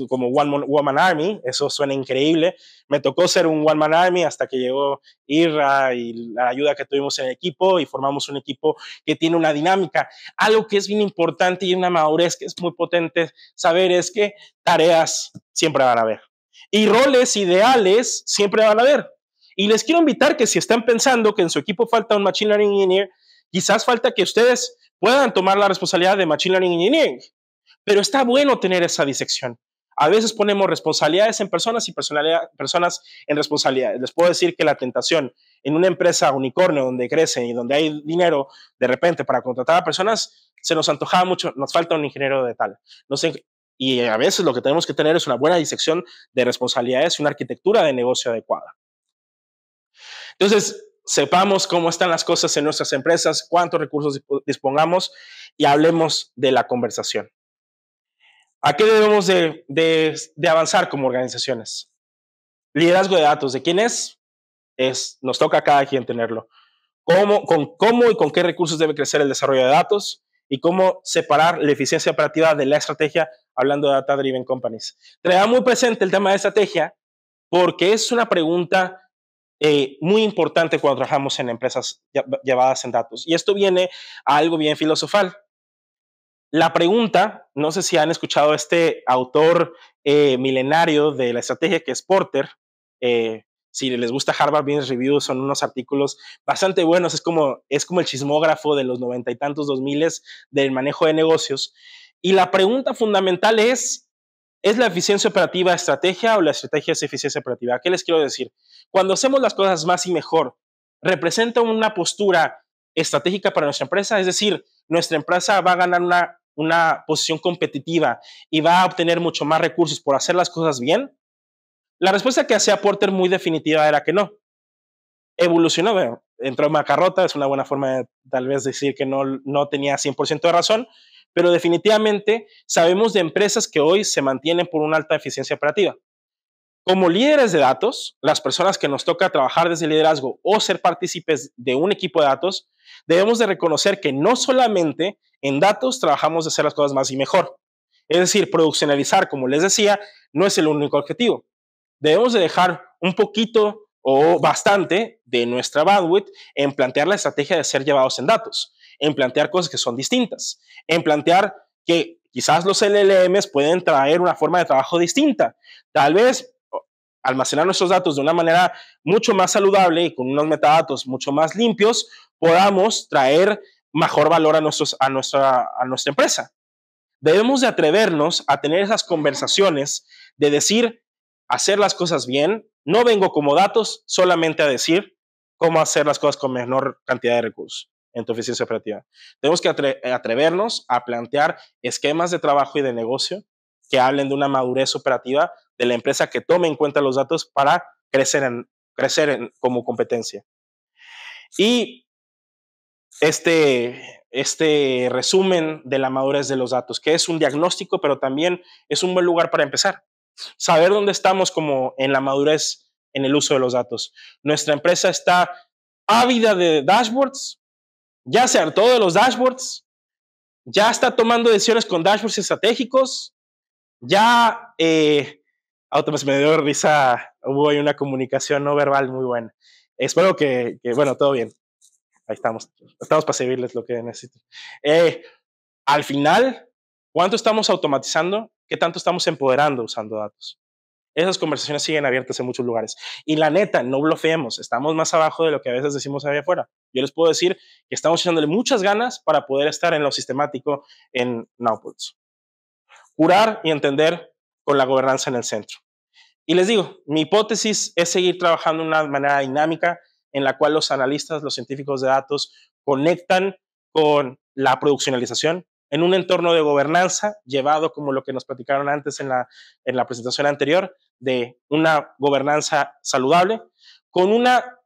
como One man, Woman Army, eso suena increíble. Me tocó ser un One Man Army hasta que llegó Irra y la ayuda que tuvimos en el equipo y formamos un equipo que tiene una dinámica. Algo que es bien importante y una madurez que es muy potente saber es que tareas siempre van a haber y roles ideales siempre van a haber. Y les quiero invitar que si están pensando que en su equipo falta un Machine Learning Engineer, quizás falta que ustedes puedan tomar la responsabilidad de Machine Learning Engineering. Pero está bueno tener esa disección. A veces ponemos responsabilidades en personas y personas en responsabilidades. Les puedo decir que la tentación en una empresa unicornio donde crecen y donde hay dinero de repente para contratar a personas, se nos antojaba mucho, nos falta un ingeniero de tal. No y a veces lo que tenemos que tener es una buena disección de responsabilidades y una arquitectura de negocio adecuada. Entonces, sepamos cómo están las cosas en nuestras empresas, cuántos recursos dispongamos y hablemos de la conversación. ¿A qué debemos de, avanzar como organizaciones? Liderazgo de datos, ¿de quién es? es nos toca a cada quien tenerlo. ¿Cómo, con, ¿Cómo y con qué recursos debe crecer el desarrollo de datos? y cómo separar la eficiencia operativa de la estrategia, hablando de Data Driven Companies. Traía muy presente el tema de estrategia porque es una pregunta eh, muy importante cuando trabajamos en empresas llevadas en datos. Y esto viene a algo bien filosofal. La pregunta, no sé si han escuchado este autor eh, milenario de la estrategia que es Porter. Eh, si les gusta Harvard Business Review, son unos artículos bastante buenos. Es como, es como el chismógrafo de los noventa y tantos, dos miles del manejo de negocios. Y la pregunta fundamental es, ¿es la eficiencia operativa estrategia o la estrategia es eficiencia operativa? ¿Qué les quiero decir? Cuando hacemos las cosas más y mejor, representa una postura estratégica para nuestra empresa, es decir, nuestra empresa va a ganar una, una posición competitiva y va a obtener mucho más recursos por hacer las cosas bien. La respuesta que hacía Porter muy definitiva era que no. Evolucionó, entró en macarrota, es una buena forma de tal vez decir que no, no tenía 100% de razón, pero definitivamente sabemos de empresas que hoy se mantienen por una alta eficiencia operativa. Como líderes de datos, las personas que nos toca trabajar desde liderazgo o ser partícipes de un equipo de datos, debemos de reconocer que no solamente en datos trabajamos de hacer las cosas más y mejor. Es decir, produccionalizar, como les decía, no es el único objetivo. Debemos de dejar un poquito o bastante de nuestra bandwidth en plantear la estrategia de ser llevados en datos, en plantear cosas que son distintas, en plantear que quizás los LLMs pueden traer una forma de trabajo distinta. Tal vez almacenar nuestros datos de una manera mucho más saludable y con unos metadatos mucho más limpios, podamos traer mejor valor a, nuestra, empresa. Debemos de atrevernos a tener esas conversaciones de decir, hacer las cosas bien, no vengo como datos solamente a decir cómo hacer las cosas con menor cantidad de recursos en tu eficiencia operativa. Tenemos que atrevernos a plantear esquemas de trabajo y de negocio, que hablen de una madurez operativa de la empresa que tome en cuenta los datos para crecer, crecer como competencia. Y este, este resumen de la madurez de los datos, que es un diagnóstico, pero también es un buen lugar para empezar. Saber dónde estamos como en la madurez en el uso de los datos. Nuestra empresa está ávida de dashboards, ya se todos los dashboards, ya está tomando decisiones con dashboards estratégicos, ya, eh, ah, pues, me dio risa, hubo ahí una comunicación no verbal muy buena. Espero que, que bueno, todo bien. Ahí estamos. Estamos para servirles lo que necesiten. Eh, al final, ¿cuánto estamos automatizando? ¿Qué tanto estamos empoderando usando datos? Esas conversaciones siguen abiertas en muchos lugares. Y la neta, no bloqueemos, estamos más abajo de lo que a veces decimos allá afuera. Yo les puedo decir que estamos echándole muchas ganas para poder estar en lo sistemático en Nowports curar y entender con la gobernanza en el centro. Y les digo, mi hipótesis es seguir trabajando de una manera dinámica en la cual los analistas, los científicos de datos conectan con la produccionalización en un entorno de gobernanza llevado como lo que nos platicaron antes en la, en la presentación anterior, de una gobernanza saludable, con una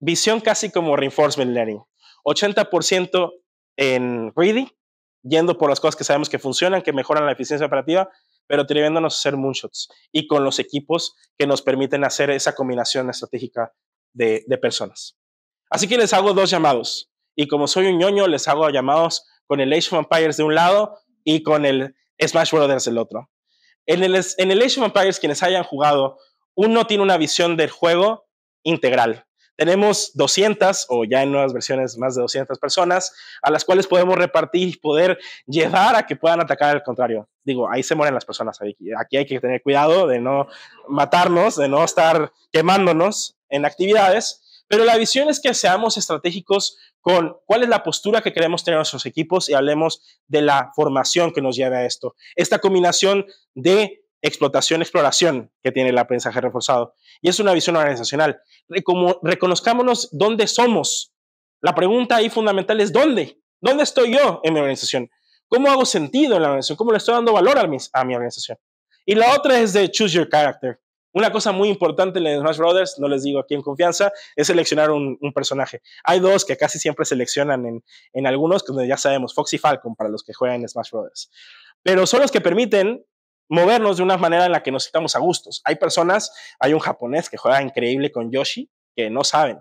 visión casi como reinforcement learning. 80% en reading, yendo por las cosas que sabemos que funcionan, que mejoran la eficiencia operativa, pero atreviéndonos a hacer moonshots y con los equipos que nos permiten hacer esa combinación estratégica de, personas. Así que les hago dos llamados. Y como soy un ñoño, les hago llamados con el Age of Empires de un lado y con el Smash Brothers del otro. En el, en el Age of Empires, quienes hayan jugado, uno tiene una visión del juego integral. Tenemos 200 o ya en nuevas versiones más de 200 personas a las cuales podemos repartir y poder llevar a que puedan atacar al contrario. Digo, ahí se mueren las personas. Aquí hay que tener cuidado de no matarnos, de no estar quemándonos en actividades. Pero la visión es que seamos estratégicos con cuál es la postura que queremos tener en nuestros equipos y hablemos de la formación que nos lleve a esto. Esta combinación de explotación, exploración que tiene el aprendizaje reforzado. Y es una visión organizacional. Como reconozcámonos dónde somos. La pregunta ahí fundamental es dónde. ¿Dónde estoy yo en mi organización? ¿Cómo hago sentido en la organización? ¿Cómo le estoy dando valor a mi, a mi organización? Y la otra es de choose your character. Una cosa muy importante en Smash Brothers, no les digo aquí en confianza, es seleccionar un, personaje. Hay dos que casi siempre seleccionan en, en algunos, que ya sabemos, Fox y Falcon para los que juegan en Smash Brothers. Pero son los que permiten movernos de una manera en la que nos sintamos a gustos. Hay personas, hay un japonés que juega increíble con Yoshi, que no saben.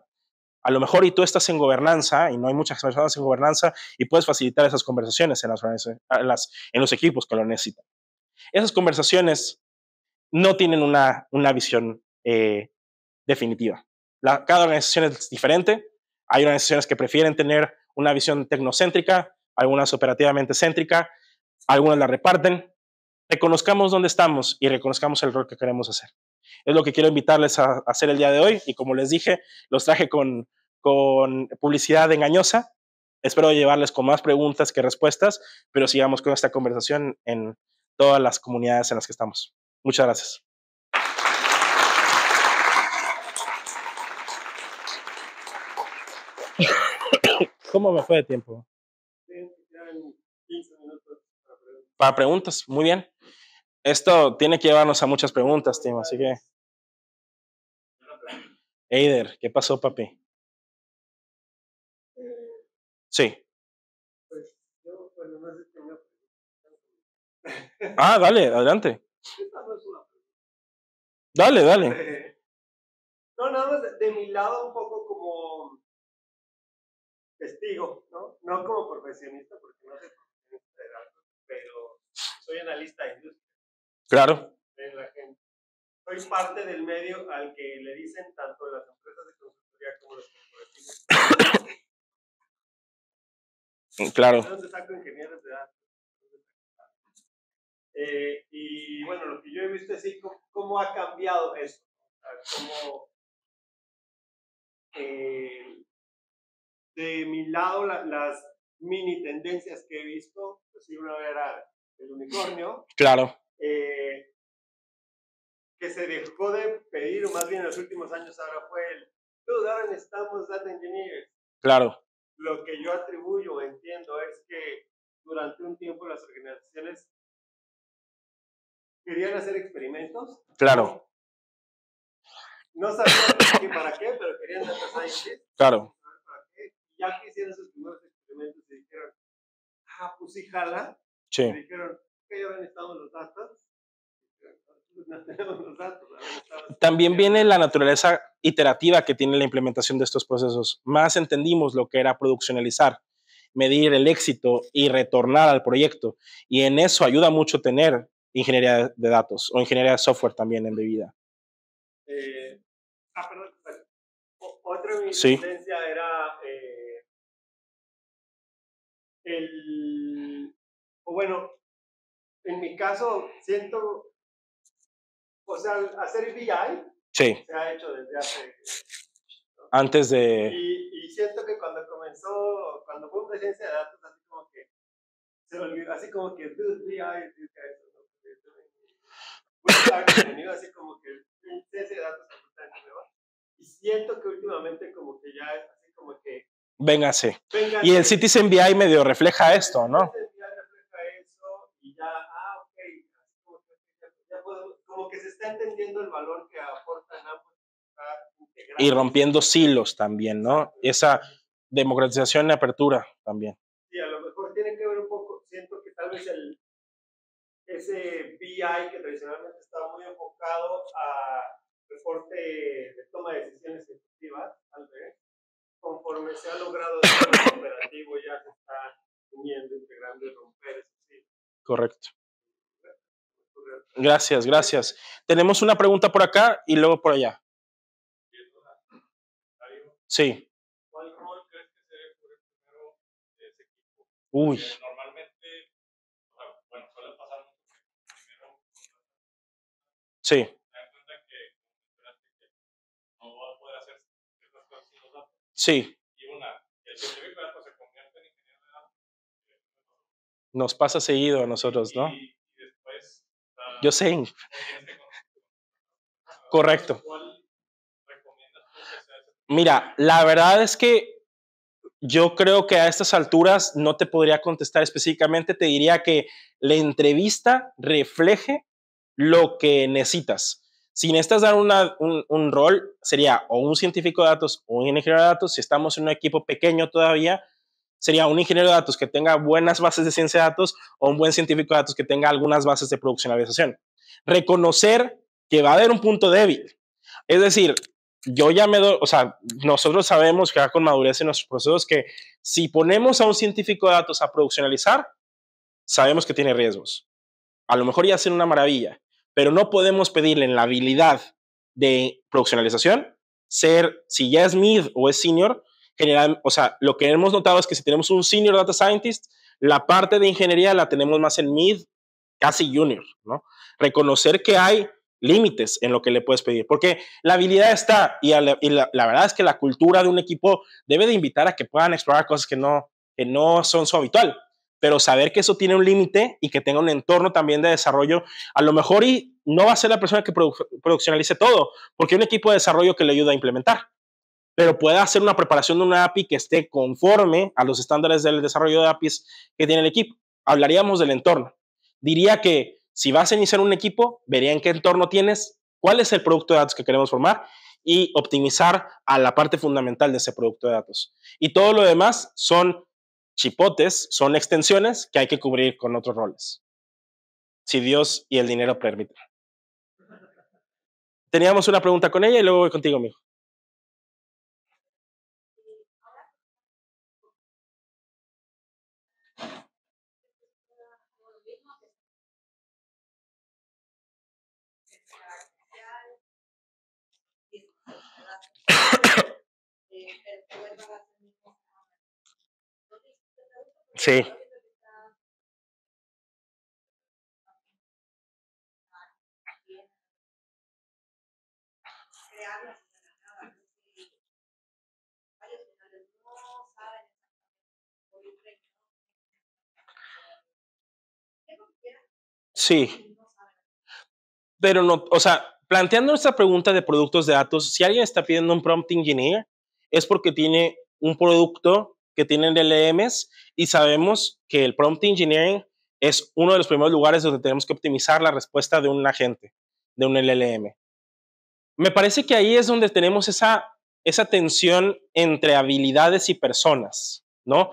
A lo mejor y tú estás en gobernanza y no hay muchas personas en gobernanza y puedes facilitar esas conversaciones en, en, los equipos que lo necesitan. Esas conversaciones no tienen una, visión eh, definitiva. cada organización es diferente. Hay organizaciones que prefieren tener una visión tecnocéntrica, algunas operativamente céntrica, algunas la reparten, reconozcamos dónde estamos y reconozcamos el rol que queremos hacer. Es lo que quiero invitarles a, hacer el día de hoy y como les dije, los traje con, con publicidad engañosa. Espero llevarles con más preguntas que respuestas, pero sigamos con esta conversación en todas las comunidades en las que estamos. Muchas gracias. [COUGHS] ¿Cómo me fue de tiempo? Para preguntas, muy bien esto tiene que llevarnos a muchas preguntas, Tim, así que. Eider, ¿qué pasó, papi? Sí. Ah, dale, adelante. Dale, dale. No, nada más de mi lado un poco como testigo, ¿no? No como profesionista, porque no sé profesionista de datos, pero soy analista de industria. Claro. Soy parte del medio al que le dicen tanto las empresas de consultoría como los corporativos. Mm, claro. Eh, y bueno, lo que yo he visto es ¿cómo, ha cambiado eso. Eh, de mi lado, las mini tendencias que he visto, pues sí, una era el unicornio. Claro. Eh, que se dejó de pedir, o más bien en los últimos años ahora fue el, en estamos data engineers. Claro. Lo que yo atribuyo, entiendo, es que durante un tiempo las organizaciones querían hacer experimentos. Claro. No sabían [COUGHS] para qué, pero querían data science. Claro. Ya que hicieron sus primeros experimentos y dijeron, ah, pues sí, jala. Sí. dijeron, [LAUGHS] También viene la naturaleza iterativa que tiene la implementación de estos procesos. Más entendimos lo que era produccionalizar, medir el éxito y retornar al proyecto. Y en eso ayuda mucho tener ingeniería de datos o ingeniería de software también en bebida. Eh, ah, perdón. era eh, el, o bueno, en mi caso, siento, o sea, hacer BI sí. se ha hecho desde hace... Antes de... Y, y, siento que cuando comenzó, cuando fue una ciencia de datos, así como que se olvidó, así como que, el BI, dude, contenido así como que el un de datos Y siento que últimamente como que ya es así como que... Véngase. véngase. Y el Citizen BI medio refleja esto, ¿no? como que se está entendiendo el valor que aportan ambos. Y rompiendo silos también, ¿no? Esa democratización y apertura también. Sí, a lo mejor tiene que ver un poco, siento que tal vez el, ese BI que tradicionalmente estaba muy enfocado a reporte de toma de decisiones efectivas, tal vez, conforme se ha logrado el operativo ya se está uniendo, integrando y romper ese silo. Correcto. Gracias, gracias. Tenemos una pregunta por acá y luego por allá. Sí. ¿Cuál rol crees que se debe cubrir primero ese equipo? Uy. Normalmente, bueno, suele pasar mucho primero. Sí. Te das cuenta que no va a poder hacer ciertas cosas sin los datos. Sí. Y una, el científico de datos se convierte en ingeniero de datos. Eh, Nos pasa seguido a nosotros, ¿no? Y yo sé. Correcto. Mira, la verdad es que yo creo que a estas alturas no te podría contestar específicamente, te diría que la entrevista refleje lo que necesitas. Si necesitas dar un, un, rol, sería o un científico de datos o un ingeniero de datos, si estamos en un equipo pequeño todavía, sería un ingeniero de datos que tenga buenas bases de ciencia de datos o un buen científico de datos que tenga algunas bases de produccionalización. Reconocer que va a haber un punto débil. Es decir, yo ya me doy, o sea, nosotros sabemos que con madurez en nuestros procesos que si ponemos a un científico de datos a produccionalizar, sabemos que tiene riesgos. A lo mejor ya hacen una maravilla, pero no podemos pedirle en la habilidad de produccionalización ser, si ya es mid o es senior, general, o sea, lo que hemos notado es que si tenemos un senior data scientist, la parte de ingeniería la tenemos más en mid, casi junior, ¿no? Reconocer que hay límites en lo que le puedes pedir, porque la habilidad está y, la, verdad es que la cultura de un equipo debe de invitar a que puedan explorar cosas que no, que no son su habitual, pero saber que eso tiene un límite y que tenga un entorno también de desarrollo, a lo mejor y no va a ser la persona que produccionalice todo, porque un equipo de desarrollo que le ayuda a implementar, pero pueda hacer una preparación de una API que esté conforme a los estándares del desarrollo de APIs que tiene el equipo. Hablaríamos del entorno. Diría que si vas a iniciar un equipo, verían qué entorno tienes, cuál es el producto de datos que queremos formar y optimizar a la parte fundamental de ese producto de datos. Y todo lo demás son chipotes, son extensiones que hay que cubrir con otros roles. Si Dios y el dinero permiten. Teníamos una pregunta con ella y luego voy contigo, mijo. Sí. Sí. Pero no, o sea, planteando esta pregunta de productos de datos, si alguien está pidiendo un prompt engineer, es porque tiene un producto que tiene LLMs y sabemos que el prompt engineering es uno de los primeros lugares donde tenemos que optimizar la respuesta de un agente, de un LLM. Me parece que ahí es donde tenemos esa, esa tensión entre habilidades y personas, ¿no?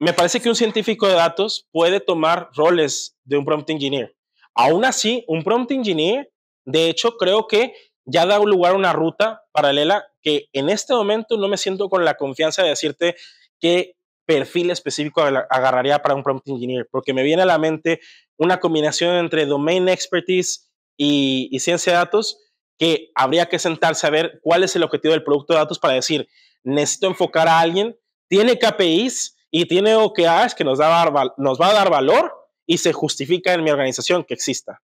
Me parece que un científico de datos puede tomar roles de un prompt engineer. Aún así, un prompt engineer, de hecho, creo que ya da lugar a una ruta paralela que en este momento no me siento con la confianza de decirte qué perfil específico agarraría para un prompt engineer, porque me viene a la mente una combinación entre domain expertise y, ciencia de datos que habría que sentarse a ver cuál es el objetivo del producto de datos para decir, necesito enfocar a alguien, tiene KPIs y tiene OKRs que nos, da, nos va a dar valor y se justifica en mi organización que exista.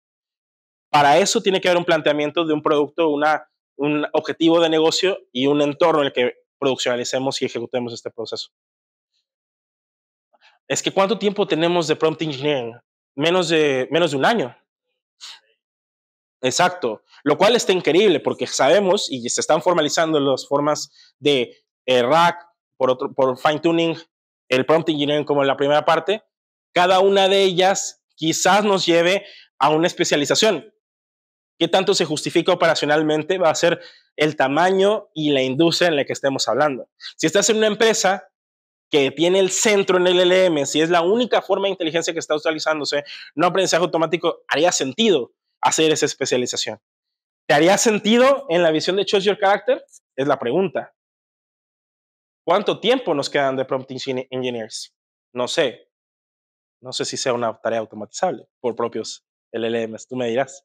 Para eso tiene que haber un planteamiento de un producto, una un objetivo de negocio y un entorno en el que produccionalicemos y ejecutemos este proceso. Es que ¿cuánto tiempo tenemos de prompt engineering? Menos de, menos de un año. Exacto. Lo cual está increíble porque sabemos y se están formalizando las formas de eh, por, por fine tuning, el prompt engineering como la primera parte. Cada una de ellas quizás nos lleve a una especialización qué tanto se justifica operacionalmente va a ser el tamaño y la industria en la que estemos hablando. Si estás en una empresa que tiene el centro en el LLM, si es la única forma de inteligencia que está utilizándose, no aprendizaje automático, haría sentido hacer esa especialización. ¿Te haría sentido en la visión de Choose Your Character? Es la pregunta. ¿Cuánto tiempo nos quedan de Prompting Engineers? No sé. No sé si sea una tarea automatizable por propios LLMs. Tú me dirás.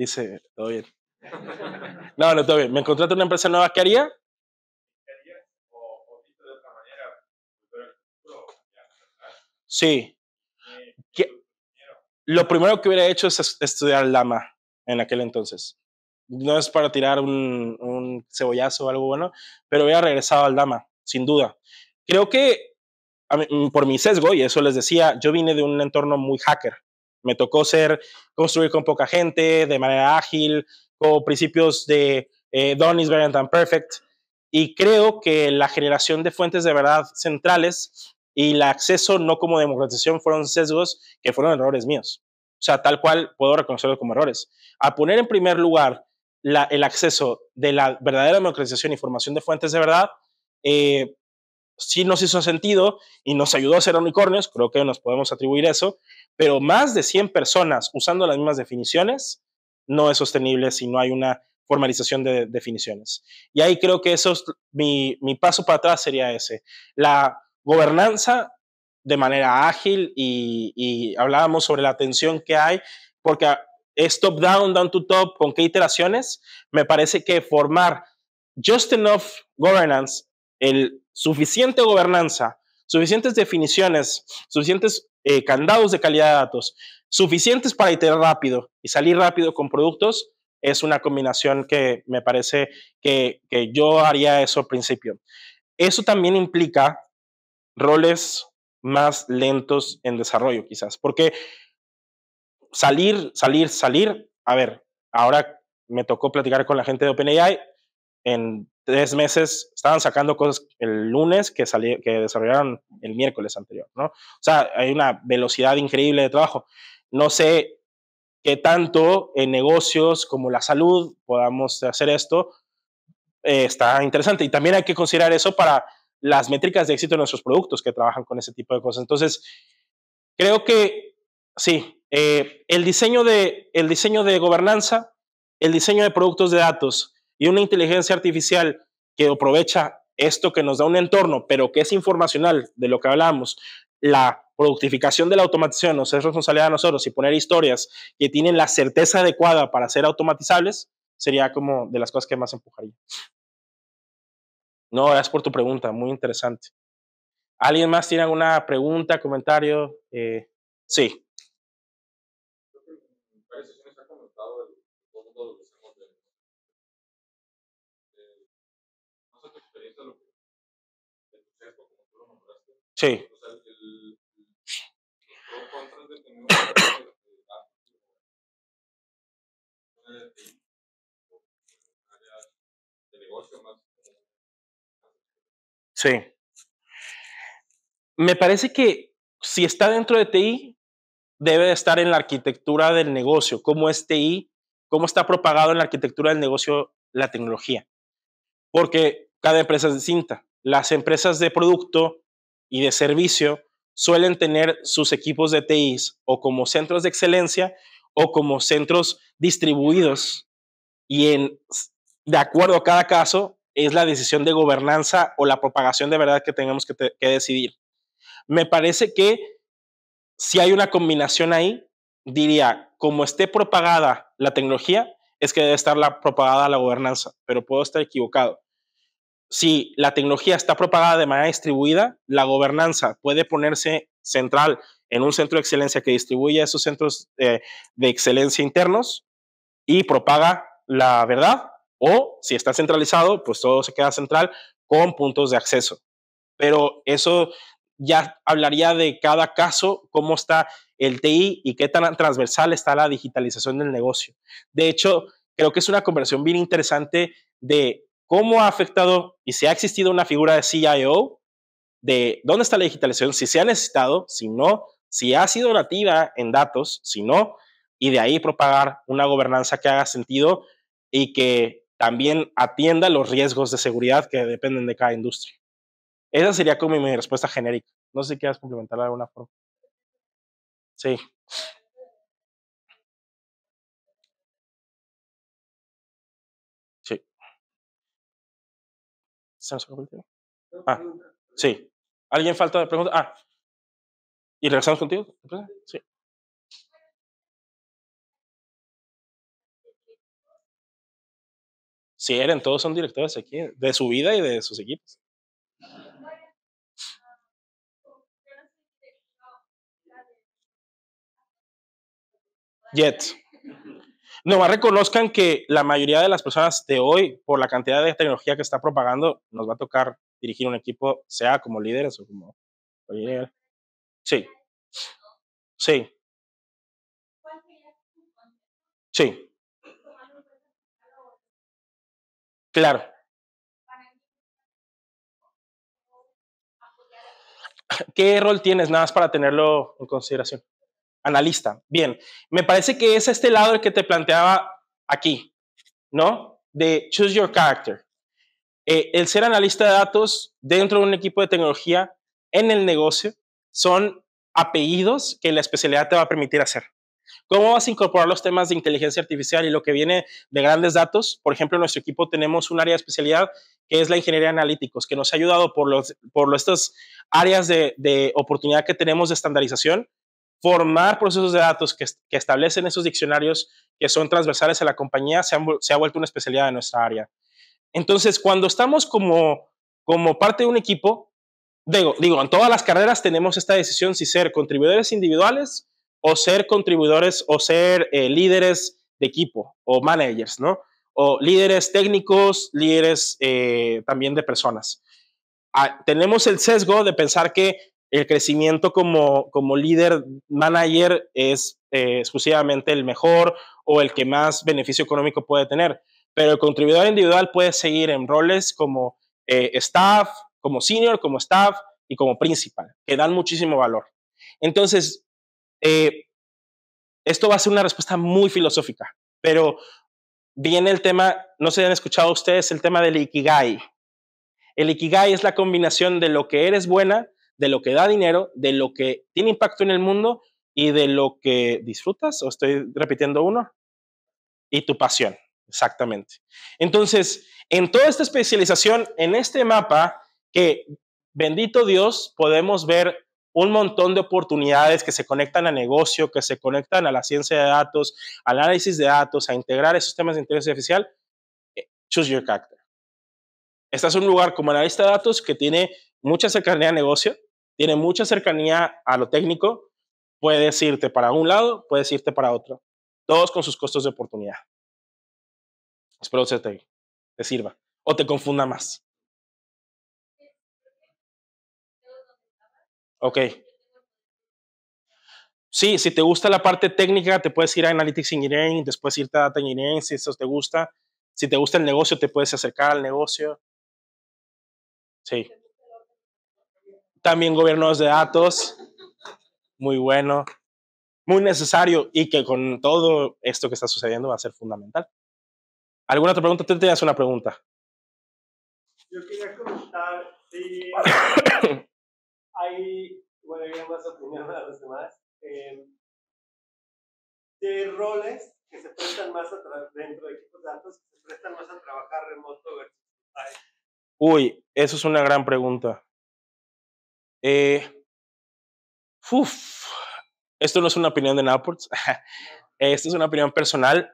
Dice, todo bien. No, no, todo bien. ¿Me encontraste una empresa nueva que haría? Sí. lo primero que hubiera hecho es estudiar Lama en aquel entonces. No es para tirar un, cebollazo o algo bueno, pero hubiera regresado al Lama, sin duda. Creo que mm, por mi sesgo, y eso les decía, yo vine de un entorno muy hacker. Me tocó ser, construir con poca gente, de manera ágil, con principios de eh, Don't is better than perfect. Y creo que la generación de fuentes de verdad centrales y el acceso no como democratización fueron sesgos que fueron errores míos. O sea, tal cual puedo reconocerlos como errores. A poner en primer lugar el acceso de la verdadera democratización y formación de fuentes de verdad, eh, sí nos hizo sentido y nos ayudó a ser unicornios, creo que nos podemos atribuir eso, pero más de 100 personas usando las mismas definiciones no es sostenible si no hay una formalización de definiciones. Y ahí creo que eso mi, mi paso para atrás sería ese. La gobernanza de manera ágil y, y hablábamos sobre la tensión que hay, porque es top-down, down-to-top, con qué iteraciones, me parece que formar just enough governance, el suficiente gobernanza, suficientes definiciones, suficientes eh, candados de calidad de datos suficientes para iterar rápido y salir rápido con productos, es una combinación que me parece que, que yo haría eso al principio. Eso también implica roles más lentos en desarrollo, quizás, porque salir, salir, salir, a ver, ahora me tocó platicar con la gente de OpenAI, en tres meses estaban sacando cosas el lunes que, que desarrollaron el miércoles anterior, ¿no? O sea, hay una velocidad increíble de trabajo. No sé qué tanto en negocios como la salud podamos hacer esto. Eh, está interesante. Y también hay que considerar eso para las métricas de éxito de nuestros productos que trabajan con ese tipo de cosas. Entonces, creo que sí, eh, el, diseño de, el diseño de gobernanza, el diseño de productos de datos, y una inteligencia artificial que aprovecha esto que nos da un entorno, pero que es informacional de lo que hablamos, la productificación de la automatización nos es responsabilidad de nosotros y poner historias que tienen la certeza adecuada para ser automatizables sería como de las cosas que más empujaría. No, gracias por tu pregunta, muy interesante. ¿Alguien más tiene alguna pregunta, comentario? Eh, sí. Sí. Sí. Me parece que si está dentro de TI, debe estar en la arquitectura del negocio, cómo es TI, cómo está propagado en la arquitectura del negocio la tecnología. Porque cada empresa es distinta. Las empresas de producto y de servicio suelen tener sus equipos de TI o como centros de excelencia o como centros distribuidos. Y en, de acuerdo a cada caso, es la decisión de gobernanza o la propagación de verdad que tengamos que, que decidir. Me parece que si hay una combinación ahí, diría, como esté propagada la tecnología, es que debe estar la, propagada la gobernanza, pero puedo estar equivocado si la tecnología está propagada de manera distribuida, la gobernanza puede ponerse central en un centro de excelencia que distribuye esos centros eh, de, excelencia internos y propaga la verdad, o si está centralizado, pues todo se queda central con puntos de acceso. Pero eso ya hablaría de cada caso, cómo está el TI y qué tan transversal está la digitalización del negocio. De hecho, creo que es una conversión bien interesante de cómo ha afectado y si ha existido una figura de CIO, de dónde está la digitalización, si se ha necesitado, si no, si ha sido nativa en datos, si no, y de ahí propagar una gobernanza que haga sentido y que también atienda los riesgos de seguridad que dependen de cada industria. Esa sería como mi respuesta genérica. No sé si quieras complementarla de alguna forma. Sí. Ah, sí. ¿Alguien falta de preguntas? Ah. ¿Y regresamos contigo? Sí. Si sí, eran, todos son directores aquí, de su vida y de sus equipos. Jet. Nomás reconozcan que la mayoría de las personas de hoy, por la cantidad de tecnología que está propagando, nos va a tocar dirigir un equipo, sea como líderes o como... Sí. Sí. Sí. Claro. ¿Qué rol tienes nada más para tenerlo en consideración? analista. Bien, me parece que es este lado el que te planteaba aquí, ¿no? De choose your character. Eh, el ser analista de datos dentro de un equipo de tecnología en el negocio son apellidos que la especialidad te va a permitir hacer. ¿Cómo vas a incorporar los temas de inteligencia artificial y lo que viene de grandes datos? Por ejemplo, en nuestro equipo tenemos un área de especialidad que es la ingeniería analíticos, que nos ha ayudado por, los, por estas áreas de oportunidad que tenemos de estandarización formar procesos de datos que, establecen esos diccionarios que son transversales a la compañía se, ha vuelto una especialidad de nuestra área. Entonces, cuando estamos como, como parte de un equipo, digo, digo, en todas las carreras tenemos esta decisión si ser contribuidores individuales o ser contribuidores o ser eh, líderes de equipo o managers, ¿no? O líderes técnicos, líderes eh, también de personas. Ah, tenemos el sesgo de pensar que el crecimiento como, líder manager es eh, exclusivamente el mejor o el que más beneficio económico puede tener. Pero el contribuidor individual puede seguir en roles como eh, staff, como senior, como staff y como principal, que dan muchísimo valor. Entonces, eh, esto va a ser una respuesta muy filosófica, pero viene el tema, no se han escuchado ustedes el tema del ikigai. El ikigai es la combinación de lo que eres buena de lo que da dinero, de lo que tiene impacto en el mundo y de lo que disfrutas, o estoy repitiendo uno, y tu pasión, exactamente. Entonces, en toda esta especialización, en este mapa, que bendito Dios, podemos ver un montón de oportunidades que se conectan a negocio, que se conectan a la ciencia de datos, al análisis de datos, a integrar esos temas de inteligencia artificial. Eh, choose your character. Este es un lugar como analista de datos que tiene mucha cercanía a negocio, tiene mucha cercanía a lo técnico, puedes irte para un lado, puedes irte para otro, todos con sus costos de oportunidad. Espero que te, sirva o te confunda más. Ok. Sí, si te gusta la parte técnica, te puedes ir a Analytics Engineering, después irte a Data Engineering, si eso te gusta. Si te gusta el negocio, te puedes acercar al negocio. Sí. También gobiernos de datos, muy bueno, muy necesario y que con todo esto que está sucediendo va a ser fundamental. ¿Alguna otra pregunta? Tú tenías una pregunta. Yo quería comentar si [COUGHS] hay, bueno, hay más opinión de los demás, eh, de roles que se prestan más a dentro de equipos de datos, que se prestan más a trabajar remoto versus Uy, eso es una gran pregunta. Eh, esto no es una opinión de Naports, [LAUGHS] esto es una opinión personal.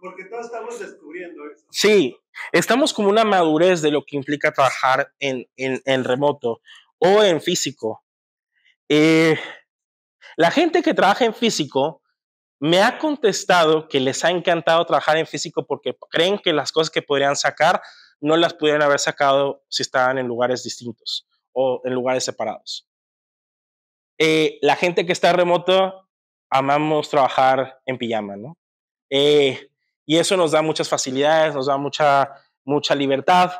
Porque todos estamos descubriendo Sí, estamos como una madurez de lo que implica trabajar en, en, remoto o en físico. Eh, la gente que trabaja en físico me ha contestado que les ha encantado trabajar en físico porque creen que las cosas que podrían sacar no las pudieran haber sacado si estaban en lugares distintos o en lugares separados. Eh, la gente que está remoto, amamos trabajar en pijama, ¿no? Eh, y eso nos da muchas facilidades, nos da mucha, mucha libertad.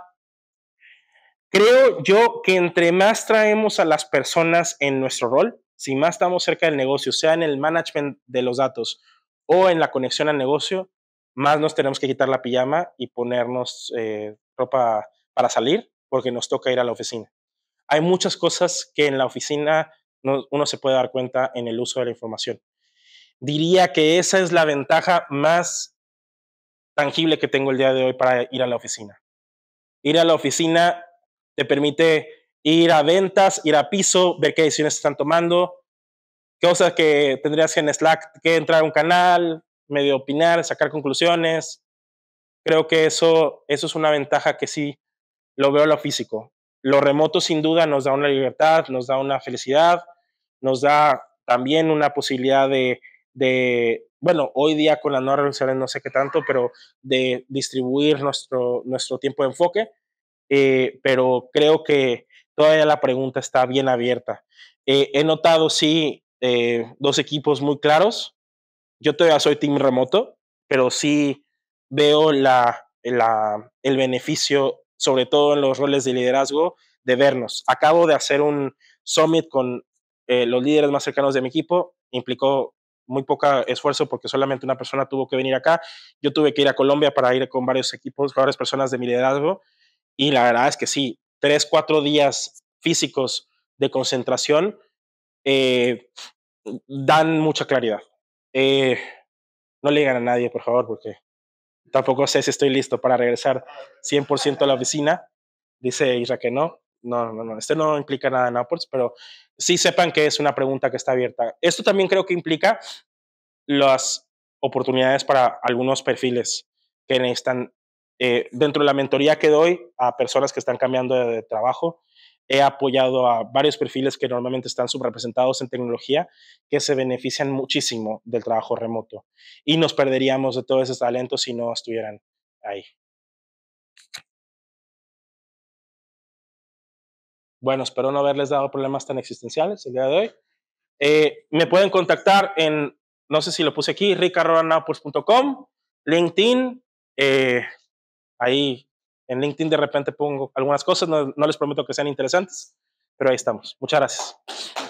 Creo yo que entre más traemos a las personas en nuestro rol, si más estamos cerca del negocio, sea en el management de los datos o en la conexión al negocio, más nos tenemos que quitar la pijama y ponernos eh, ropa para salir porque nos toca ir a la oficina hay muchas cosas que en la oficina uno se puede dar cuenta en el uso de la información. Diría que esa es la ventaja más tangible que tengo el día de hoy para ir a la oficina. Ir a la oficina te permite ir a ventas, ir a piso, ver qué decisiones están tomando, cosas que tendrías en Slack que entrar a un canal, medio opinar, sacar conclusiones. Creo que eso, eso es una ventaja que sí lo veo lo físico. Lo remoto sin duda nos da una libertad, nos da una felicidad, nos da también una posibilidad de, bueno, hoy día con las nuevas no sé qué tanto, pero de distribuir nuestro, nuestro tiempo de enfoque. Eh, pero creo que todavía la pregunta está bien abierta. Eh, he notado, sí, eh, dos equipos muy claros. Yo todavía soy team remoto, pero sí veo el beneficio sobre todo en los roles de liderazgo, de vernos. Acabo de hacer un summit con eh, los líderes más cercanos de mi equipo, implicó muy poco esfuerzo porque solamente una persona tuvo que venir acá. Yo tuve que ir a Colombia para ir con varios equipos, varias personas de mi liderazgo y la verdad es que sí, tres, cuatro días físicos de concentración eh, dan mucha claridad. Eh, no le digan a nadie, por favor, porque Tampoco sé si estoy listo para regresar 100% a la oficina. Dice Isra que no. No, no, no. Este no implica nada en Apples, pero sí sepan que es una pregunta que está abierta. Esto también creo que implica las oportunidades para algunos perfiles que necesitan. Eh, dentro de la mentoría que doy a personas que están cambiando de trabajo, he apoyado a varios perfiles que normalmente están subrepresentados en tecnología que se benefician muchísimo del trabajo remoto y nos perderíamos de todos esos talentos si no estuvieran ahí. Bueno, espero no haberles dado problemas tan existenciales el día de hoy. Eh, me pueden contactar en, no sé si lo puse aquí, ricardo.com, LinkedIn, eh, ahí en LinkedIn de repente pongo algunas cosas, no, les prometo que sean interesantes, pero ahí estamos. Muchas gracias.